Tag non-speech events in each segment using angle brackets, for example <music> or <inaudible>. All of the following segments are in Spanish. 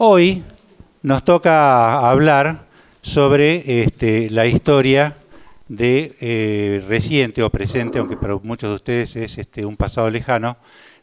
Hoy nos toca hablar sobre este, la historia de eh, reciente o presente, aunque para muchos de ustedes es este, un pasado lejano,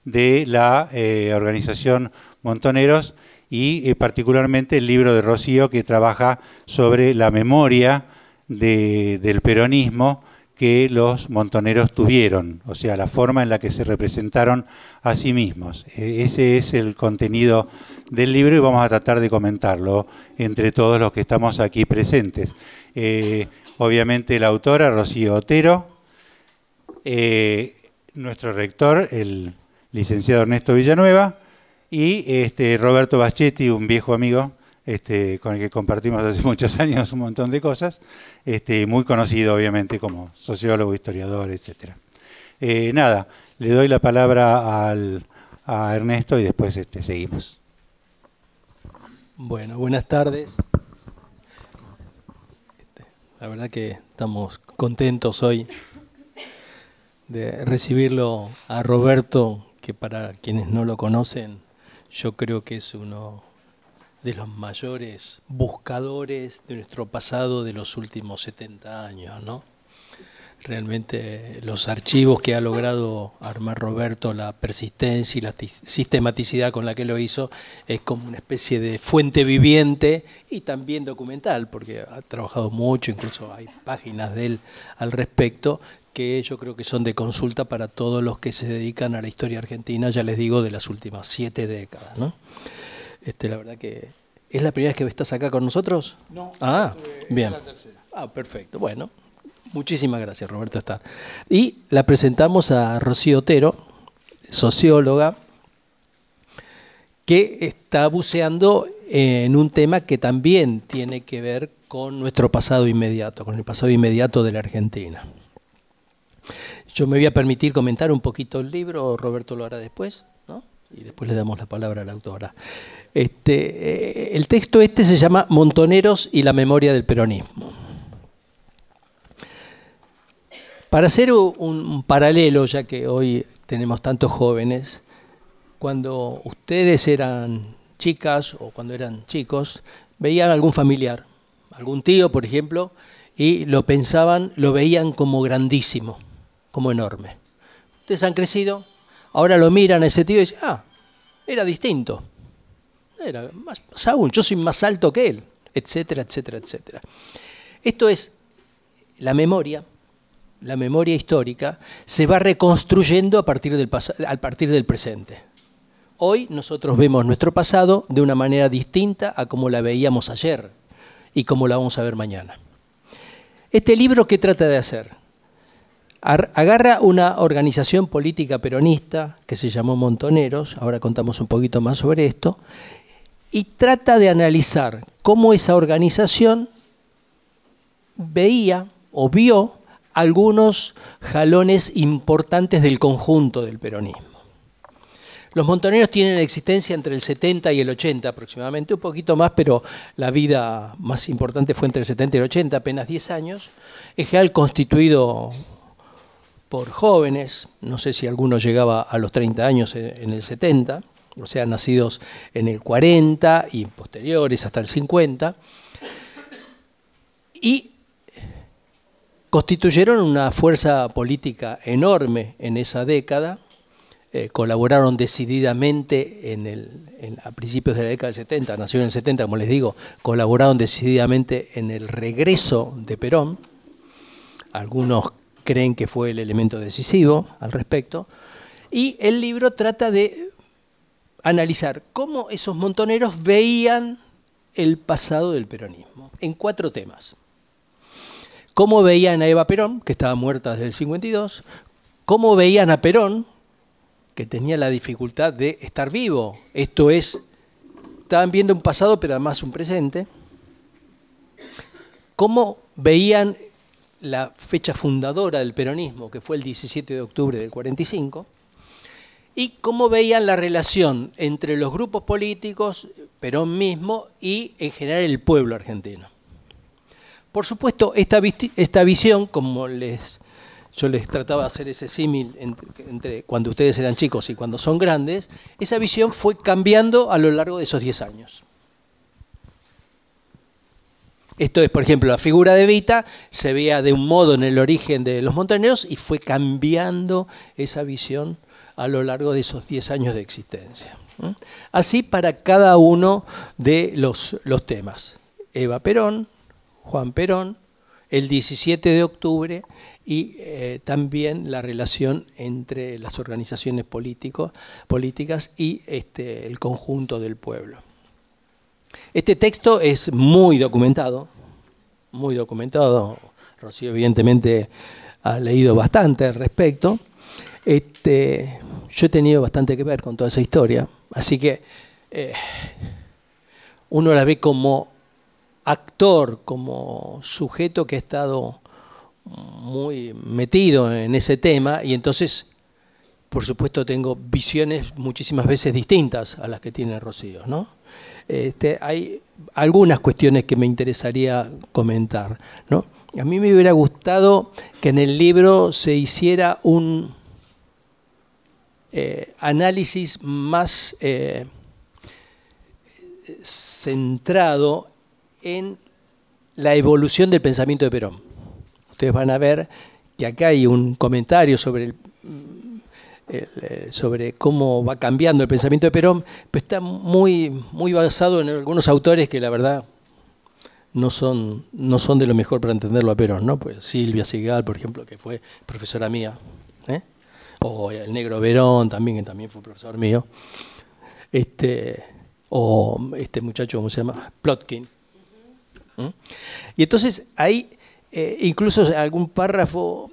de la eh, organización Montoneros y eh, particularmente el libro de Rocío que trabaja sobre la memoria del peronismo que los montoneros tuvieron, o sea, la forma en la que se representaron a sí mismos. E, ese es el contenido del libro y vamos a tratar de comentarlo entre todos los que estamos aquí presentes. Eh, obviamente la autora, Rocío Otero, eh, nuestro rector, el licenciado Ernesto Villanueva, y este, Roberto Bachetti, un viejo amigo, este, con el que compartimos hace <laughs> muchos años un montón de cosas, este, muy conocido obviamente como sociólogo, historiador, etc. Eh, nada, le doy la palabra a Ernesto y después este, seguimos. Bueno, buenas tardes. La verdad que estamos contentos hoy de recibirlo a Roberto, que para quienes no lo conocen yo creo que es uno de los mayores buscadores de nuestro pasado de los últimos 70 años, ¿no? Realmente los archivos que ha logrado armar Roberto, la persistencia y la sistematicidad con la que lo hizo, es como una especie de fuente viviente y también documental, porque ha trabajado mucho, incluso hay páginas de él al respecto, que yo creo que son de consulta para todos los que se dedican a la historia argentina, ya les digo, de las últimas siete décadas. ¿no? Este, la verdad que ¿Es la primera vez que estás acá con nosotros? No. Ah, bien. La tercera. Ah, perfecto. Bueno, muchísimas gracias, Roberto está Y la presentamos a Rocío Otero, socióloga, que está buceando en un tema que también tiene que ver con nuestro pasado inmediato, con el pasado inmediato de la Argentina. Yo me voy a permitir comentar un poquito el libro, Roberto lo hará después, ¿no? y después le damos la palabra a la autora. Este, eh, el texto este se llama Montoneros y la memoria del peronismo. Para hacer un, paralelo, ya que hoy tenemos tantos jóvenes, cuando ustedes eran chicas o cuando eran chicos, veían algún familiar, algún tío, por ejemplo, y lo pensaban, lo veían como grandísimo como enorme. Ustedes han crecido, ahora lo miran ese tío y dicen, ah, era distinto. Era más, yo soy más alto que él, etcétera, etcétera, etcétera. Esto es la memoria, la memoria histórica, se va reconstruyendo a partir del, a partir del presente. Hoy nosotros vemos nuestro pasado de una manera distinta a como la veíamos ayer y como la vamos a ver mañana. Este libro, ¿qué trata de hacer? agarra una organización política peronista que se llamó Montoneros, ahora contamos un poquito más sobre esto, y trata de analizar cómo esa organización veía o vio algunos jalones importantes del conjunto del peronismo. Los montoneros tienen existencia entre el 70 y el 80 aproximadamente, un poquito más, pero la vida más importante fue entre el 70 y el 80, apenas 10 años. Es general constituido por jóvenes, no sé si alguno llegaba a los 30 años en el 70, o sea, nacidos en el 40 y posteriores hasta el 50, y constituyeron una fuerza política enorme en esa década, eh, colaboraron decididamente en el, a principios de la década del 70, nació en el 70, como les digo, colaboraron decididamente en el regreso de Perón, algunos creen que fue el elemento decisivo al respecto. Y el libro trata de analizar cómo esos montoneros veían el pasado del peronismo, en cuatro temas. Cómo veían a Eva Perón, que estaba muerta desde el 52, cómo veían a Perón, que tenía la dificultad de estar vivo. Esto es, estaban viendo un pasado, pero además un presente. ¿Cómo veían la fecha fundadora del peronismo, que fue el 17 de octubre del 45, y cómo veían la relación entre los grupos políticos, Perón mismo, y en general el pueblo argentino. Por supuesto, esta, esta visión, como les, yo les trataba de hacer ese símil entre, entre, cuando ustedes eran chicos y cuando son grandes, esa visión fue cambiando a lo largo de esos 10 años. Esto es, por ejemplo, la figura de Vita se veía de un modo en el origen de los montaneos y fue cambiando esa visión a lo largo de esos 10 años de existencia. Así para cada uno de los, temas. Eva Perón, Juan Perón, el 17 de octubre y eh, también la relación entre las organizaciones políticas y este, el conjunto del pueblo. Este texto es muy documentado, muy documentado. Rocío evidentemente ha leído bastante al respecto. Este, yo he tenido bastante que ver con toda esa historia, así que eh, uno la ve como actor, como sujeto que ha estado muy metido en ese tema y entonces, por supuesto, tengo visiones muchísimas veces distintas a las que tiene Rocío, ¿no? Este, hay algunas cuestiones que me interesaría comentar. ¿no? A mí me hubiera gustado que en el libro se hiciera un eh, análisis más eh, centrado en la evolución del pensamiento de Perón. Ustedes van a ver que acá hay un comentario sobre el eh, sobre cómo va cambiando el pensamiento de Perón, pero está muy, muy basado en algunos autores que la verdad no son, no son de lo mejor para entenderlo a Perón, ¿no? Pues Silvia Sigal, por ejemplo, que fue profesora mía, ¿eh? o el negro Verón también, que también fue profesor mío, este, o este muchacho, ¿cómo se llama? Plotkin. ¿Mm? Y entonces ahí, eh, incluso algún párrafo...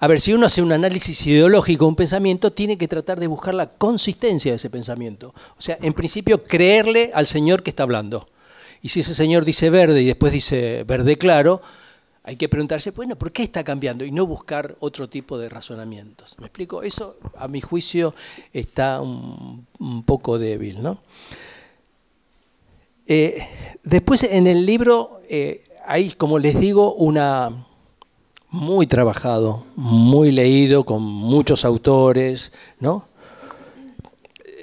A ver, si uno hace un análisis ideológico de un pensamiento, tiene que tratar de buscar la consistencia de ese pensamiento. O sea, en principio, creerle al señor que está hablando. Y si ese señor dice verde y después dice verde claro, hay que preguntarse, bueno, ¿por qué está cambiando? Y no buscar otro tipo de razonamientos. ¿Me explico? Eso, a mi juicio, está un, poco débil, ¿no? Eh, después, en el libro, hay, eh, como les digo, una muy trabajado, muy leído, con muchos autores, ¿no?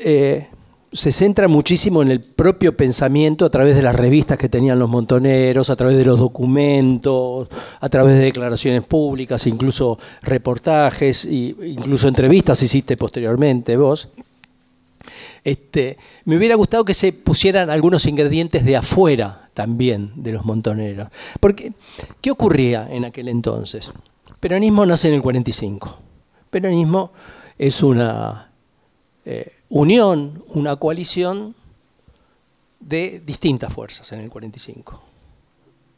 Eh, se centra muchísimo en el propio pensamiento a través de las revistas que tenían los montoneros, a través de los documentos, a través de declaraciones públicas, incluso reportajes, e incluso entrevistas hiciste posteriormente vos. Este, me hubiera gustado que se pusieran algunos ingredientes de afuera también de los montoneros. Porque, ¿qué ocurría en aquel entonces? Peronismo nace en el 45. Peronismo es una eh, unión, una coalición de distintas fuerzas en el 45.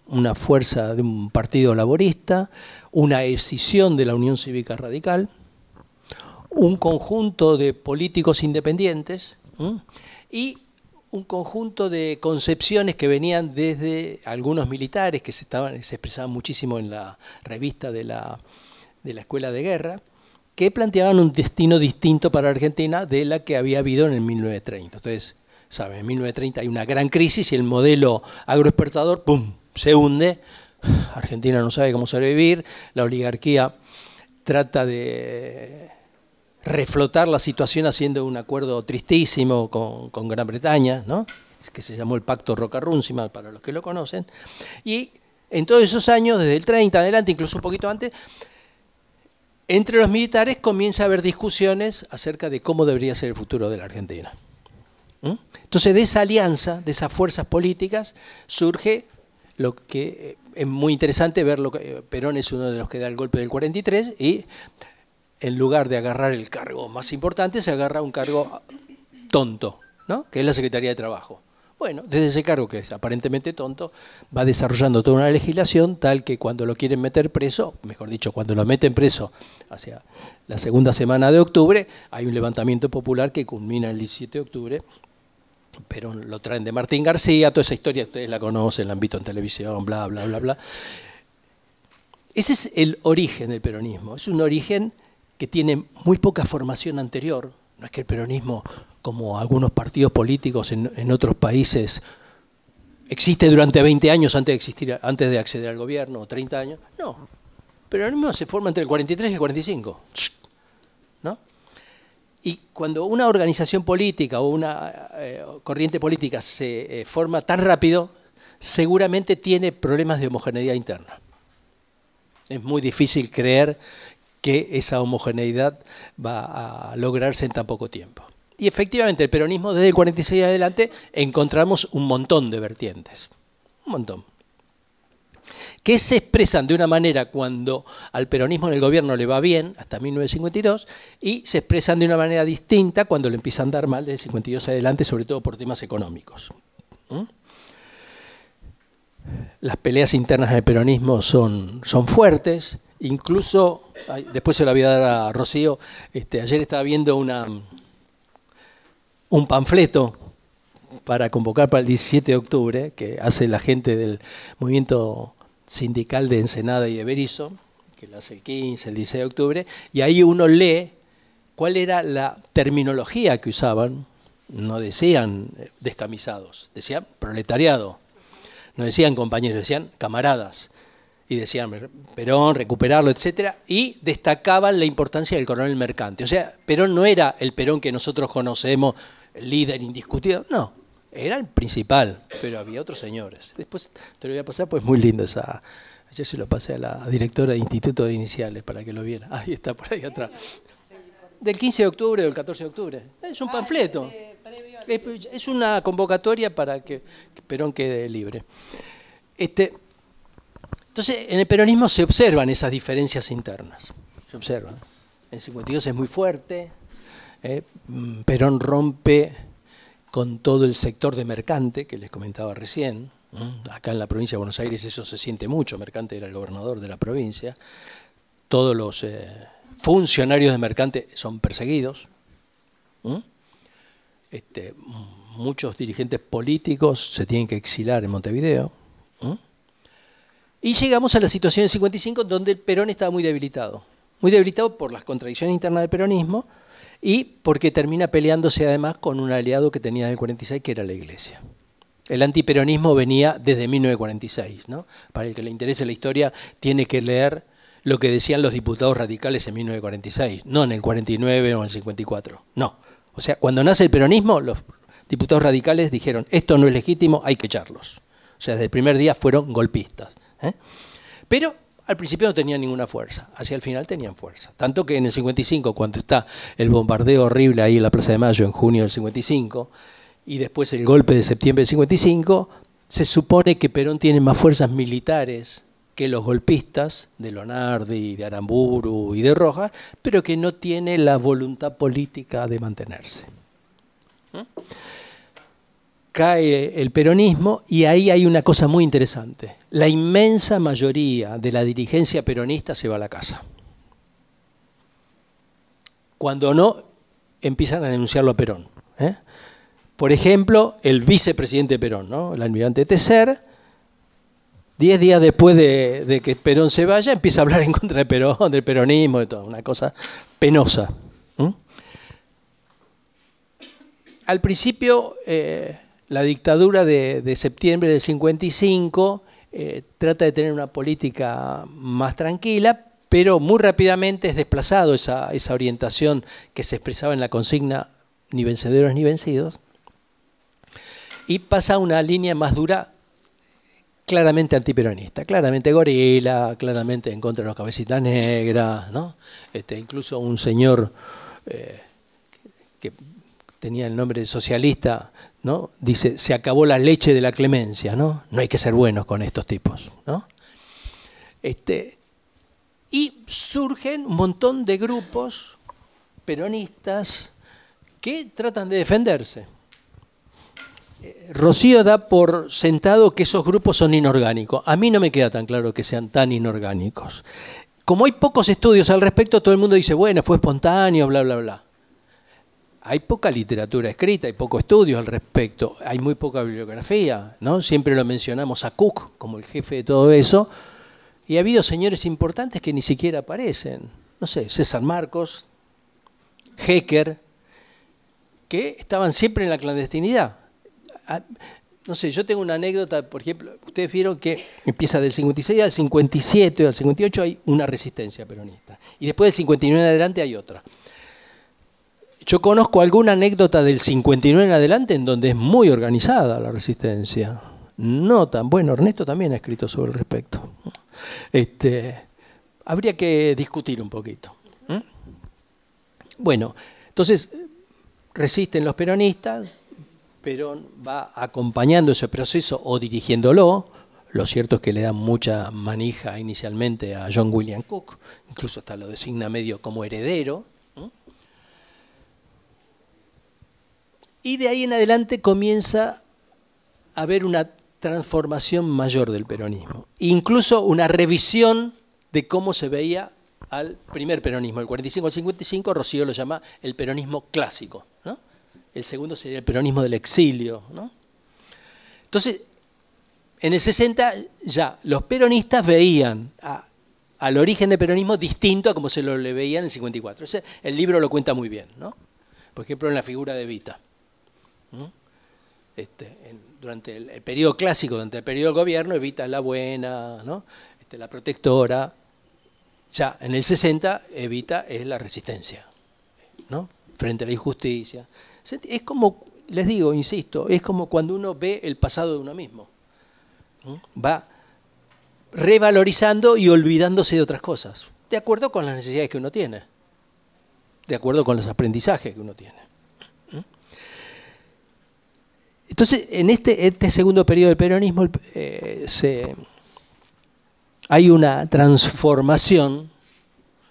Una fuerza de un partido laborista, una escisión de la Unión Cívica Radical, un conjunto de políticos independientes y un conjunto de concepciones que venían desde algunos militares que se, estaban, expresaban muchísimo en la revista de la, de la Escuela de Guerra, que planteaban un destino distinto para Argentina de la que había habido en el 1930. Entonces, saben, en 1930 hay una gran crisis y el modelo agroexportador, ¡pum!, se hunde. Argentina no sabe cómo sobrevivir, la oligarquía trata de reflotar la situación haciendo un acuerdo tristísimo con, Gran Bretaña, ¿no? que se llamó el Pacto roca para los que lo conocen, y en todos esos años, desde el 30 adelante, incluso un poquito antes, entre los militares comienza a haber discusiones acerca de cómo debería ser el futuro de la Argentina. ¿Mm? Entonces, de esa alianza, de esas fuerzas políticas, surge lo que eh, es muy interesante ver, lo eh, Perón es uno de los que da el golpe del 43 y en lugar de agarrar el cargo más importante, se agarra un cargo tonto, ¿no? que es la Secretaría de Trabajo. Bueno, desde ese cargo que es aparentemente tonto, va desarrollando toda una legislación tal que cuando lo quieren meter preso, mejor dicho, cuando lo meten preso hacia la segunda semana de octubre, hay un levantamiento popular que culmina el 17 de octubre, pero lo traen de Martín García, toda esa historia ustedes la conocen, la han visto en televisión, bla, bla, bla, bla. Ese es el origen del peronismo, es un origen que tiene muy poca formación anterior, no es que el peronismo, como algunos partidos políticos en, otros países, existe durante 20 años antes de, existir, antes de acceder al gobierno, o 30 años, no. El peronismo se forma entre el 43 y el 45. Y cuando una organización política o una eh, corriente política se eh, forma tan rápido, seguramente tiene problemas de homogeneidad interna. Es muy difícil creer que esa homogeneidad va a lograrse en tan poco tiempo. Y efectivamente, el peronismo desde el 46 adelante encontramos un montón de vertientes, un montón, que se expresan de una manera cuando al peronismo en el gobierno le va bien, hasta 1952, y se expresan de una manera distinta cuando le empiezan a dar mal desde 52 adelante, sobre todo por temas económicos. las peleas internas del peronismo son, son fuertes, Incluso, después se la voy a dar a Rocío, este, ayer estaba viendo una, un panfleto para convocar para el 17 de octubre, que hace la gente del movimiento sindical de Ensenada y de que lo hace el 15, el 16 de octubre, y ahí uno lee cuál era la terminología que usaban. No decían eh, descamisados, decían proletariado, no decían compañeros, decían camaradas y decían Perón, recuperarlo, etcétera, y destacaban la importancia del coronel mercante. O sea, Perón no era el Perón que nosotros conocemos, líder indiscutido, no, era el principal, pero había otros señores. Después te lo voy a pasar, pues muy lindo esa. ayer se lo pasé a la directora de Instituto de Iniciales para que lo viera. Ahí está, por ahí atrás. Del 15 de octubre o del 14 de octubre. Es un ah, panfleto. Este, es una convocatoria para que Perón quede libre. Este, entonces, en el peronismo se observan esas diferencias internas, se observan. El 52 es muy fuerte, eh, mm, Perón rompe con todo el sector de mercante que les comentaba recién. Acá en la provincia de Buenos Aires eso se siente mucho, Mercante era el gobernador de la provincia. Todos los eh, funcionarios de Mercante son perseguidos. Este, muchos dirigentes políticos se tienen que exilar en Montevideo. Y llegamos a la situación del 55 donde el Perón estaba muy debilitado. Muy debilitado por las contradicciones internas del peronismo y porque termina peleándose además con un aliado que tenía en el 46 que era la Iglesia. El antiperonismo venía desde 1946. ¿no? Para el que le interese la historia tiene que leer lo que decían los diputados radicales en 1946, no en el 49 o en el 54. No. O sea, cuando nace el peronismo, los diputados radicales dijeron, esto no es legítimo, hay que echarlos. O sea, desde el primer día fueron golpistas. ¿eh? Pero al principio no tenían ninguna fuerza, hacia el final tenían fuerza. Tanto que en el 55, cuando está el bombardeo horrible ahí en la Plaza de Mayo en junio del 55, y después el golpe de septiembre del 55, se supone que Perón tiene más fuerzas militares que los golpistas de Lonardi, de Aramburu y de Rojas, pero que no tiene la voluntad política de mantenerse. ¿Eh? cae el peronismo y ahí hay una cosa muy interesante. La inmensa mayoría de la dirigencia peronista se va a la casa. Cuando no, empiezan a denunciarlo a Perón. ¿eh? Por ejemplo, el vicepresidente Perón, ¿no? el almirante Tesser, diez días después de, que Perón se vaya, empieza a hablar en contra de Perón, del peronismo, de todo, una cosa penosa. Al principio eh, la dictadura de, septiembre del 55 eh, trata de tener una política más tranquila, pero muy rápidamente es desplazado esa, orientación que se expresaba en la consigna ni vencedores ni vencidos, y pasa a una línea más dura, claramente antiperonista, claramente gorila, claramente en contra de los cabecitas negras, ¿no? Este, incluso un señor eh, que tenía el nombre de socialista Dice, se acabó la leche de la clemencia, ¿no? No hay que ser buenos con estos tipos, ¿no? Este, y surgen un montón de grupos peronistas que tratan de defenderse. Rocío da por sentado que esos grupos son inorgánicos. A mí no me queda tan claro que sean tan inorgánicos. Como hay pocos estudios al respecto, todo el mundo dice, bueno, fue espontáneo, bla, bla, bla hay poca literatura escrita, hay poco estudio al respecto, hay muy poca bibliografía, ¿no? Siempre lo mencionamos a Cook como el jefe de todo eso, y ha habido señores importantes que ni siquiera aparecen. No sé, César Marcos, Hecker, que estaban siempre en la clandestinidad. Ah, no sé, yo tengo una anécdota, por ejemplo, ustedes vieron que empieza del 56 al 57 al 58 hay una resistencia peronista, y después del 59 en adelante hay otra. Yo conozco alguna anécdota del 59 en adelante en donde es muy organizada la resistencia. No tan bueno, Ernesto también ha escrito sobre el respecto. Este, habría que discutir un poquito. ¿eh? Bueno, entonces resisten los peronistas, Perón va acompañando ese proceso o dirigiéndolo. Lo cierto es que le dan mucha manija inicialmente a John William Cook, incluso hasta lo designa medio como heredero Y de ahí en adelante comienza a haber una transformación mayor del peronismo, incluso una revisión de cómo se veía al primer peronismo. El 45 al 55 Rocío lo llama el peronismo clásico. El segundo sería el peronismo del exilio. Entonces, en el 60 ya los peronistas veían al origen del peronismo distinto a como se lo le veían en el 54. el libro lo cuenta muy bien. ¿no? Por ejemplo, en la figura de Vita. Este, durante el, periodo clásico, durante el periodo del gobierno, Evita la buena, este, la protectora. Ya en el 60, Evita es la resistencia, ¿no? frente a la injusticia. Es como, les digo, insisto, es como cuando uno ve el pasado de uno mismo. Va revalorizando y olvidándose de otras cosas, de acuerdo con las necesidades que uno tiene, de acuerdo con los aprendizajes que uno tiene. Entonces, en este, este, segundo periodo del peronismo eh, hay una transformación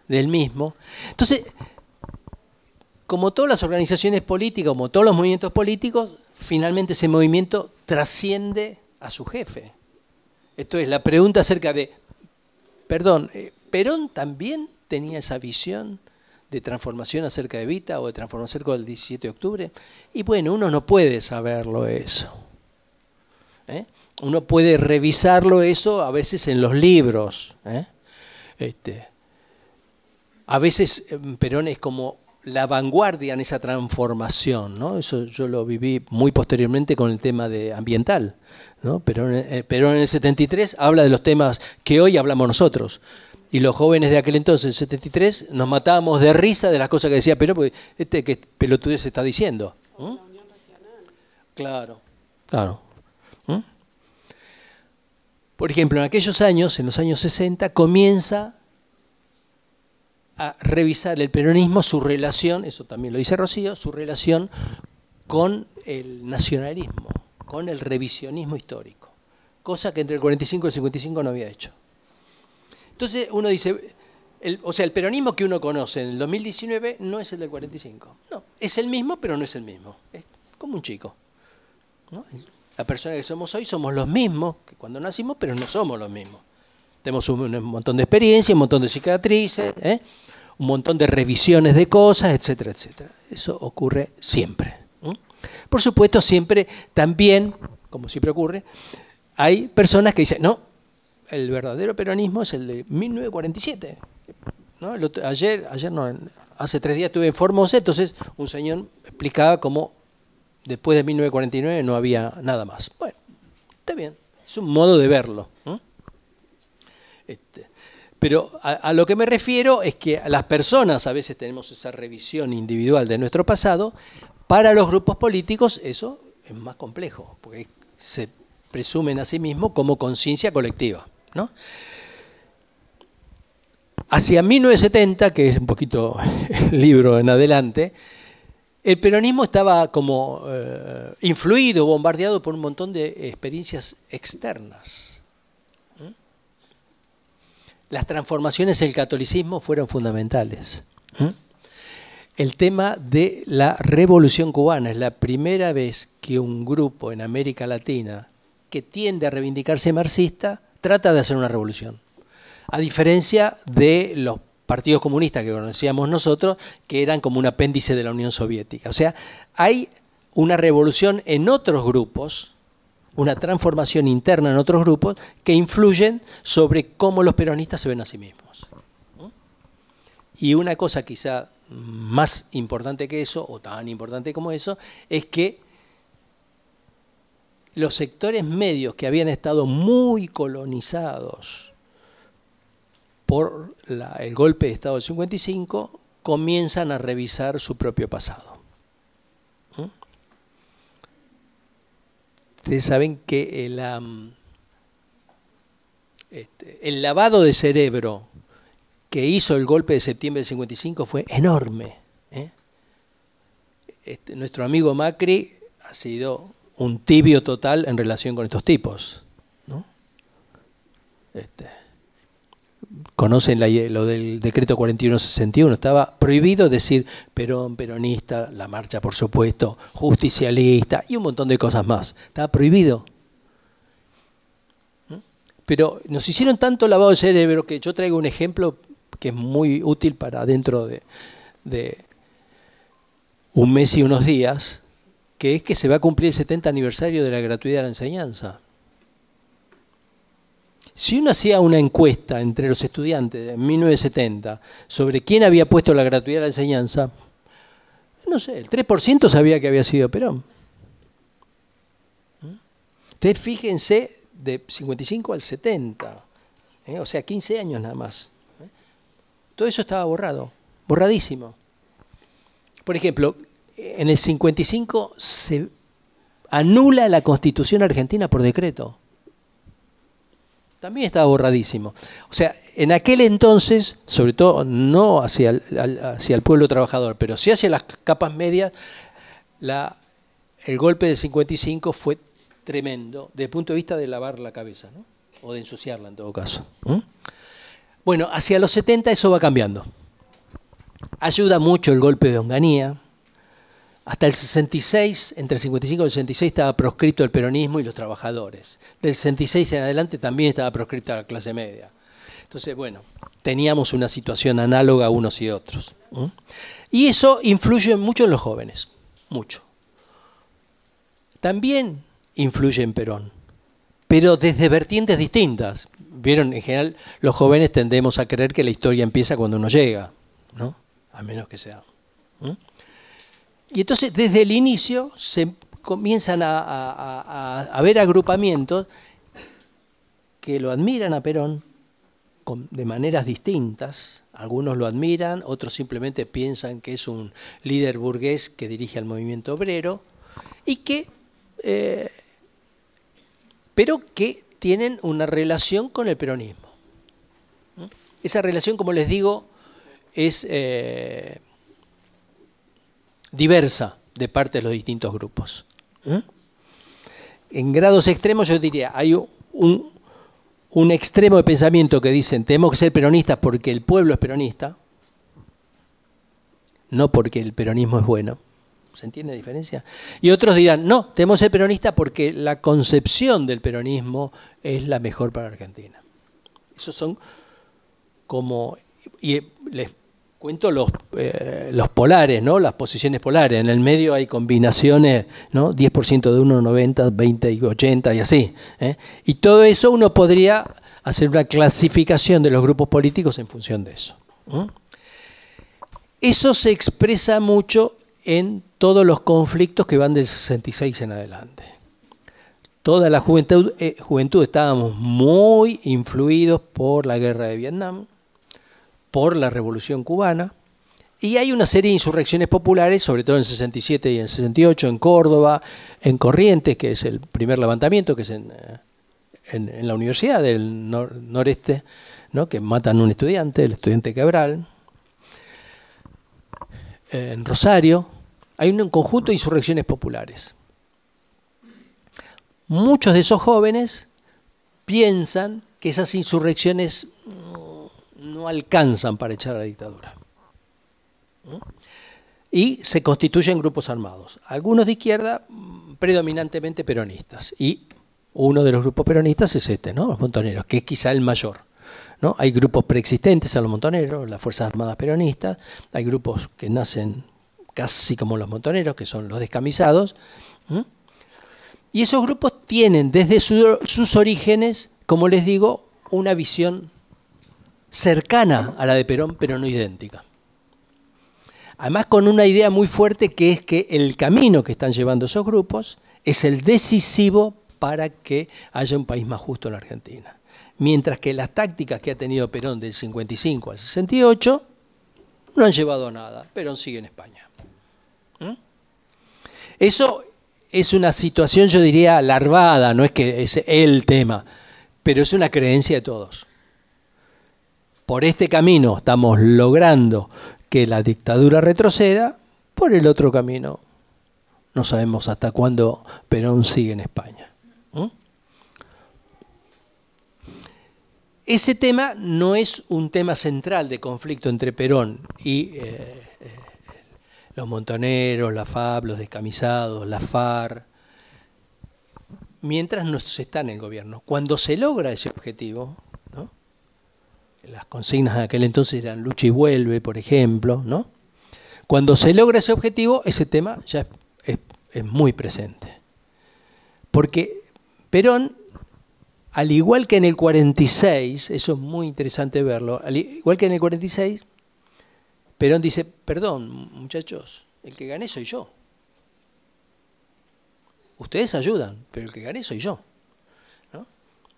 del mismo. Entonces, como todas las organizaciones políticas, como todos los movimientos políticos, finalmente ese movimiento trasciende a su jefe. Esto es la pregunta acerca de, perdón, eh, Perón también tenía esa visión de transformación acerca de Vita o de transformación acerca del 17 de octubre. Y bueno, uno no puede saberlo eso. ¿eh? Uno puede revisarlo eso a veces en los libros. ¿eh? Este, a veces em, Perón es como la vanguardia en esa transformación, Eso yo lo viví muy posteriormente con el tema de ambiental, Perón eh, en el 73 habla de los temas que hoy hablamos nosotros, y los jóvenes de aquel entonces, el 73, nos matábamos de risa de las cosas que decía Perón, porque este que pelotudez está diciendo. ¿Mm? Claro, claro. ¿Mm? Por ejemplo, en aquellos años, en los años 60, comienza a revisar el peronismo su relación, eso también lo dice Rocío, su relación con el nacionalismo, con el revisionismo histórico, cosa que entre el 45 y el 55 no había hecho. Entonces uno dice, o sea, el peronismo que uno conoce en el 2019 no es el del 45. No, es el mismo, pero no es el mismo. Es como un chico. Las La persona que somos hoy somos los mismos que cuando nacimos, pero no somos los mismos. Tenemos un, montón de experiencias, un montón de cicatrices, ¿eh? un montón de revisiones de cosas, etcétera, etcétera. Eso ocurre siempre. Por supuesto, siempre también, como siempre ocurre, hay personas que dicen, no, el verdadero peronismo es el de 1947. ¿no? ayer, ayer no, hace tres días estuve en Formosa, entonces un señor explicaba cómo después de 1949 no había nada más. Bueno, está bien, es un modo de verlo. Este, pero a, a, lo que me refiero es que las personas a veces tenemos esa revisión individual de nuestro pasado, para los grupos políticos eso es más complejo, porque se presumen a sí mismos como conciencia colectiva. Hacia 1970, que es un poquito el libro en adelante, el peronismo estaba como eh, influido, bombardeado por un montón de experiencias externas. Las transformaciones en el catolicismo fueron fundamentales. El tema de la revolución cubana es la primera vez que un grupo en América Latina que tiende a reivindicarse marxista trata de hacer una revolución. A diferencia de los partidos comunistas que conocíamos nosotros, que eran como un apéndice de la Unión Soviética. O sea, hay una revolución en otros grupos, una transformación interna en otros grupos, que influyen sobre cómo los peronistas se ven a sí mismos. Y una cosa quizá más importante que eso, o tan importante como eso, es que los sectores medios que habían estado muy colonizados por el golpe de Estado del 55 comienzan a revisar su propio pasado. ¿Mm? Ustedes saben que este, el, lavado de cerebro que hizo el golpe de septiembre del 55 fue enorme. ¿eh? Este, nuestro amigo Macri ha sido un tibio total en relación con estos tipos. Este, Conocen lo del decreto 4161, estaba prohibido decir Perón, peronista, la marcha por supuesto, justicialista y un montón de cosas más. Estaba prohibido. ¿Mm? Pero nos hicieron tanto lavado de cerebro que yo traigo un ejemplo que es muy útil para dentro de un mes y unos días, que es que se va a cumplir el 70 aniversario de la gratuidad de la enseñanza. Si uno hacía una encuesta entre los estudiantes en 1970 sobre quién había puesto la gratuidad de la enseñanza, no sé, el 3% sabía que había sido Perón. Ustedes fíjense de 55 al 70, ¿eh? o sea, 15 años nada más. ¿eh? Todo eso estaba borrado, borradísimo. Por ejemplo, en el 55 se anula la constitución argentina por decreto. También estaba borradísimo. O sea, en aquel entonces, sobre todo no hacia el, pueblo trabajador, pero sí hacia las capas medias, el golpe del 55 fue tremendo desde el punto de vista de lavar la cabeza, ¿no? o de ensuciarla en todo caso. Bueno, hacia los 70 eso va cambiando. Ayuda mucho el golpe de Onganía, hasta el 66, entre el 55 y el 66 estaba proscrito el peronismo y los trabajadores. Del 66 en adelante también estaba proscrita la clase media. Entonces, bueno, teníamos una situación análoga unos y otros. Y eso influye mucho en los jóvenes, mucho. También influye en Perón, pero desde vertientes distintas. Vieron, en general, los jóvenes tendemos a creer que la historia empieza cuando uno llega, ¿no? A menos que sea. Y entonces desde el inicio se comienzan a, ver agrupamientos que lo admiran a Perón de maneras distintas. Algunos lo admiran, otros simplemente piensan que es un líder burgués que dirige al movimiento obrero y que... Eh, pero que tienen una relación con el peronismo. ¿Mm? Esa relación, como les digo, es eh, diversa de parte de los distintos grupos. ¿Eh? En grados extremos yo diría, hay un, un extremo de pensamiento que dicen, tenemos que ser peronistas porque el pueblo es peronista, no porque el peronismo es bueno. ¿Se entiende la diferencia? Y otros dirán, no, tenemos que ser peronistas porque la concepción del peronismo es la mejor para Argentina. Esos son como... Y les cuento eh, los, polares, ¿no? las posiciones polares. En el medio hay combinaciones, ¿no? 10% de uno, 90, 20 y 80 y así. ¿eh? Y todo eso uno podría hacer una clasificación de los grupos políticos en función de eso. Eso se expresa mucho en todos los conflictos que van del 66 en adelante. Toda la juventud, eh, juventud estábamos muy influidos por la guerra de Vietnam, por la Revolución Cubana. Y hay una serie de insurrecciones populares, sobre todo en 67 y en 68, en Córdoba, en Corrientes, que es el primer levantamiento, que es en, eh, la universidad del noreste, ¿no? que matan a un estudiante, el estudiante Cabral. En Rosario hay un conjunto de insurrecciones populares. Muchos de esos jóvenes piensan que esas insurrecciones no alcanzan para echar a la dictadura. Y se constituyen grupos armados, algunos de izquierda, mm, predominantemente peronistas. Y uno de los grupos peronistas es este, ¿no? los montoneros, que es quizá el mayor. ¿no? Hay grupos preexistentes a los montoneros, las Fuerzas Armadas Peronistas, hay grupos que nacen casi como los montoneros, que son los descamisados. Y esos grupos tienen desde sus orígenes, como les digo, una visión cercana a la de Perón, pero no idéntica. Además con una idea muy fuerte que es que el camino que están llevando esos grupos es el decisivo para que haya un país más justo en la Argentina. Mientras que las tácticas que ha tenido Perón del 55 al 68 no han llevado a nada. Perón sigue en España. ¿Mm? Eso es una situación, yo diría, larvada, no es que es el tema, pero es una creencia de todos por este camino estamos logrando que la dictadura retroceda, por el otro camino no sabemos hasta cuándo Perón sigue en España. Ese tema no es un tema central de conflicto entre Perón y eh, eh, los montoneros, la FAB, los descamisados, la FAR, mientras no se está en el gobierno. Cuando se logra ese objetivo, las consignas de aquel entonces eran lucha y vuelve, por ejemplo, ¿no? Cuando se logra ese objetivo, ese tema ya es, es muy presente. Porque Perón, al igual que en el 46, eso es muy interesante verlo, al igual que en el 46, Perón dice, perdón muchachos, el que gané soy yo. Ustedes ayudan, pero el que gané soy yo.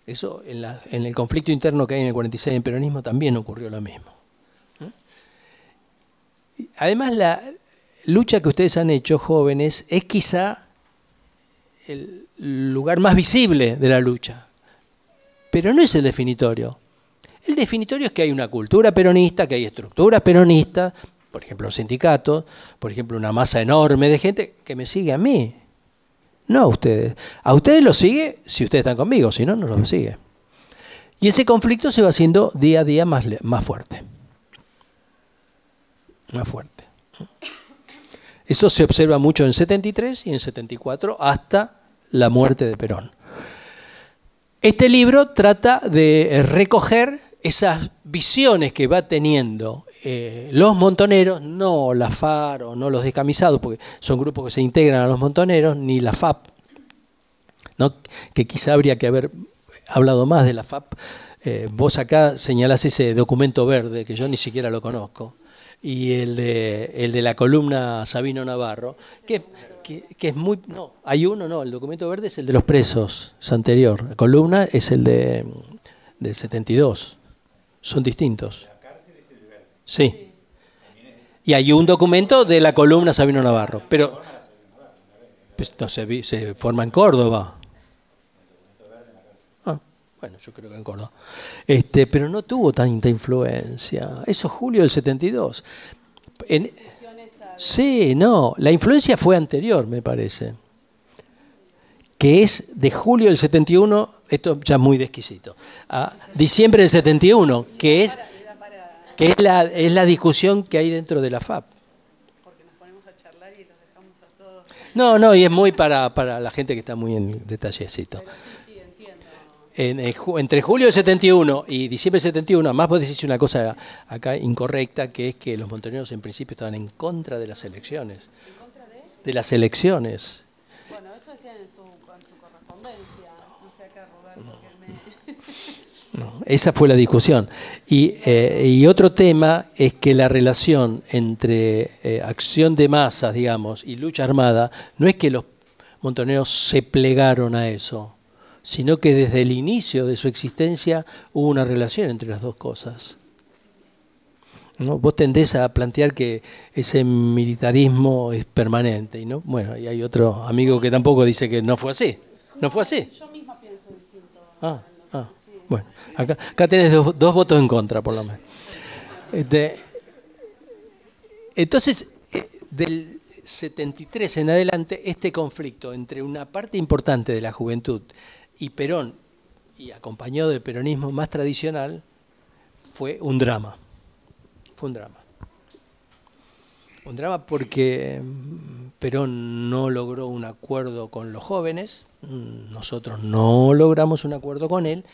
Eso en, el conflicto interno que hay en el 46 en peronismo también ocurrió lo mismo. Además, la lucha que ustedes han hecho, jóvenes, es quizá el lugar más visible de la lucha, pero no es el definitorio. El definitorio es que hay una cultura peronista, que hay estructuras peronistas, por ejemplo, un sindicatos, por ejemplo, una masa enorme de gente que me sigue a mí, no a ustedes. A ustedes lo sigue si ustedes están conmigo, si no, no los sigue. Y ese conflicto se va haciendo día a día más, más fuerte. Más fuerte. Eso se observa mucho en 73 y en 74 hasta la muerte de Perón. Este libro trata de recoger esas visiones que va teniendo eh, los montoneros, no la FAR o no los descamisados, porque son grupos que se integran a los montoneros, ni la FAP, ¿no? que quizá habría que haber hablado más de la FAP. Eh, vos acá señalás ese documento verde que yo ni siquiera lo conozco, y el de, el de la columna Sabino Navarro, que, que es muy... No, hay uno, no, el documento verde es el de los presos, es anterior, la columna es el de, del 72, son distintos. Sí. Y hay un documento de la columna Sabino Navarro. Pero pues, no se, se forma en Córdoba. Ah, bueno, yo creo que en Córdoba. Este, pero no tuvo tanta influencia. Eso Julio del 72. sí, no. La influencia fue anterior, me parece. Que es de julio del 71, esto ya es muy desquisito, exquisito, diciembre del 71, que es que es la, es la discusión que hay dentro de la FAP. Porque nos ponemos a charlar y los dejamos a todos. No, no, y es muy para, para la gente que está muy en detallecito. sí, sí, entiendo. En, entre julio de 71 y diciembre del 71, además vos decís una cosa acá incorrecta, que es que los montoneros en principio estaban en contra de las elecciones. ¿En contra de? De las elecciones. esa fue la discusión. Eh, y, otro tema es que la relación entre eh, acción de masas, digamos, y lucha armada, no es que los montoneros se plegaron a eso, sino que desde el inicio de su existencia hubo una relación entre las dos cosas. ¿No? Vos tendés a plantear que ese militarismo es permanente, y ¿no? Bueno, y hay otro amigo que tampoco dice que no fue así. No fue así. Yo misma pienso distinto. Ah. Bueno, acá, acá tenés dos, votos en contra, por lo menos. Este, entonces, eh, del 73 en adelante, este conflicto entre una parte importante de la juventud y Perón, y acompañado del peronismo más tradicional, fue un drama. Fue un drama. Un drama porque mm, Perón no logró un acuerdo con los jóvenes, mm, nosotros no logramos un acuerdo con él,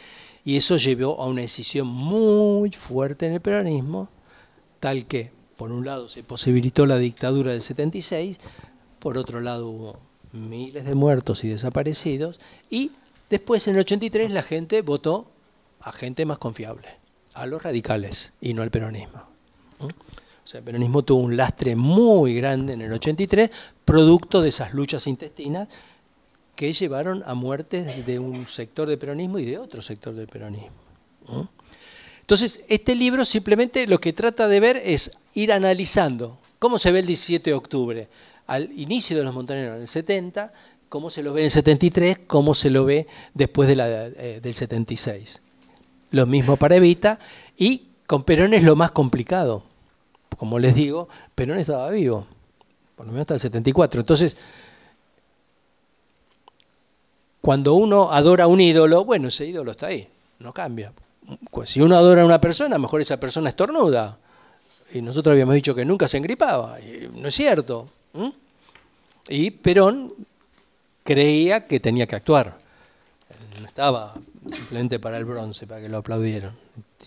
y eso llevó a una decisión muy fuerte en el peronismo, tal que, por un lado, se posibilitó la dictadura del 76, por otro lado, hubo miles de muertos y desaparecidos, y después, en el 83, la gente votó a gente más confiable, a los radicales y no al peronismo. O sea, el peronismo tuvo un lastre muy grande en el 83, producto de esas luchas intestinas que llevaron a muertes de un sector del peronismo y de otro sector del peronismo. Entonces, este libro simplemente lo que trata de ver es ir analizando cómo se ve el 17 de octubre, al inicio de los montaneros en el 70, cómo se lo ve en el 73, cómo se lo ve después eh, del 76. Lo mismo para Evita y con Perón es lo más complicado. Como les digo, Perón estaba vivo, por lo menos hasta el 74. Entonces, cuando uno adora un ídolo, bueno, ese ídolo está ahí, no cambia. Si uno adora a una persona, mejor esa persona estornuda. Y nosotros habíamos dicho que nunca se engripaba, no es cierto. Y Perón creía que tenía que actuar. No estaba simplemente para el bronce, para que lo aplaudieran.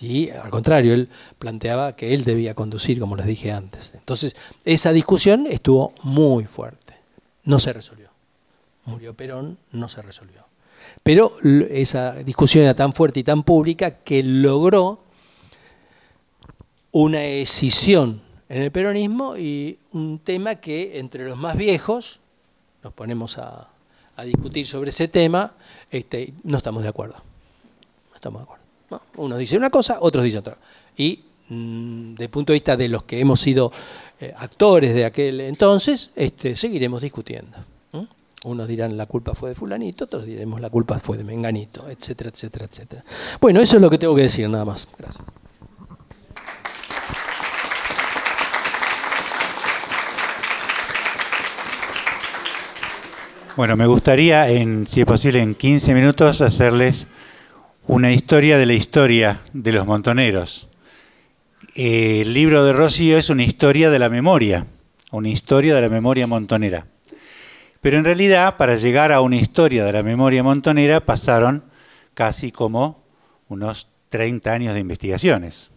Y al contrario, él planteaba que él debía conducir, como les dije antes. Entonces, esa discusión estuvo muy fuerte. No se resolvió murió Perón, no se resolvió. Pero esa discusión era tan fuerte y tan pública que logró una escisión en el peronismo y un tema que entre los más viejos, nos ponemos a, discutir sobre ese tema, este, no estamos de acuerdo. No estamos de acuerdo. una cosa, otros dicen otra. Y mm, de desde el punto de vista de los que hemos sido eh, actores de aquel entonces, este, seguiremos discutiendo. Unos dirán la culpa fue de fulanito, otros diremos la culpa fue de menganito, etcétera, etcétera, etcétera. Bueno, eso es lo que tengo que decir nada más. Gracias. Bueno, me gustaría, en, si es posible, en 15 minutos hacerles una historia de la historia de los montoneros. el libro de Rocío es una historia de la memoria, una historia de la memoria montonera. Pero en realidad, para llegar a una historia de la memoria montonera, pasaron casi como unos 30 años de investigaciones.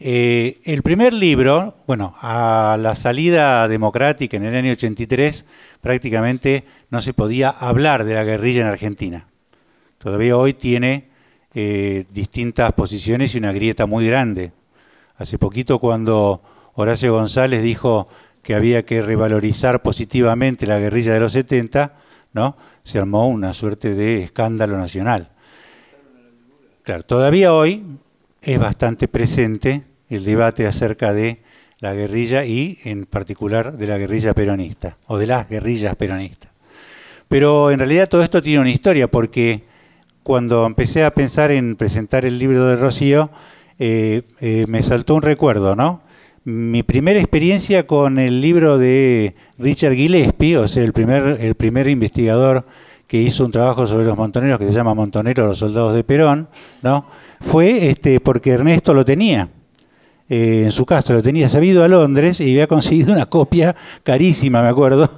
Eh, el primer libro, bueno, a la salida democrática en el año 83, prácticamente no se podía hablar de la guerrilla en Argentina. Todavía hoy tiene eh, distintas posiciones y una grieta muy grande. Hace poquito cuando Horacio González dijo, que había que revalorizar positivamente la guerrilla de los 70, ¿no? se armó una suerte de escándalo nacional. Claro, todavía hoy es bastante presente el debate acerca de la guerrilla y en particular de la guerrilla peronista o de las guerrillas peronistas. Pero en realidad todo esto tiene una historia porque cuando empecé a pensar en presentar el libro de Rocío, eh, eh, me saltó un recuerdo, ¿no? mi primera experiencia con el libro de Richard Gillespie, o sea, el primer, el primer investigador que hizo un trabajo sobre los montoneros que se llama Montoneros, los soldados de Perón, ¿no? fue este, porque Ernesto lo tenía. Eh, en su casa lo tenía sabido a Londres y había conseguido una copia carísima, me acuerdo,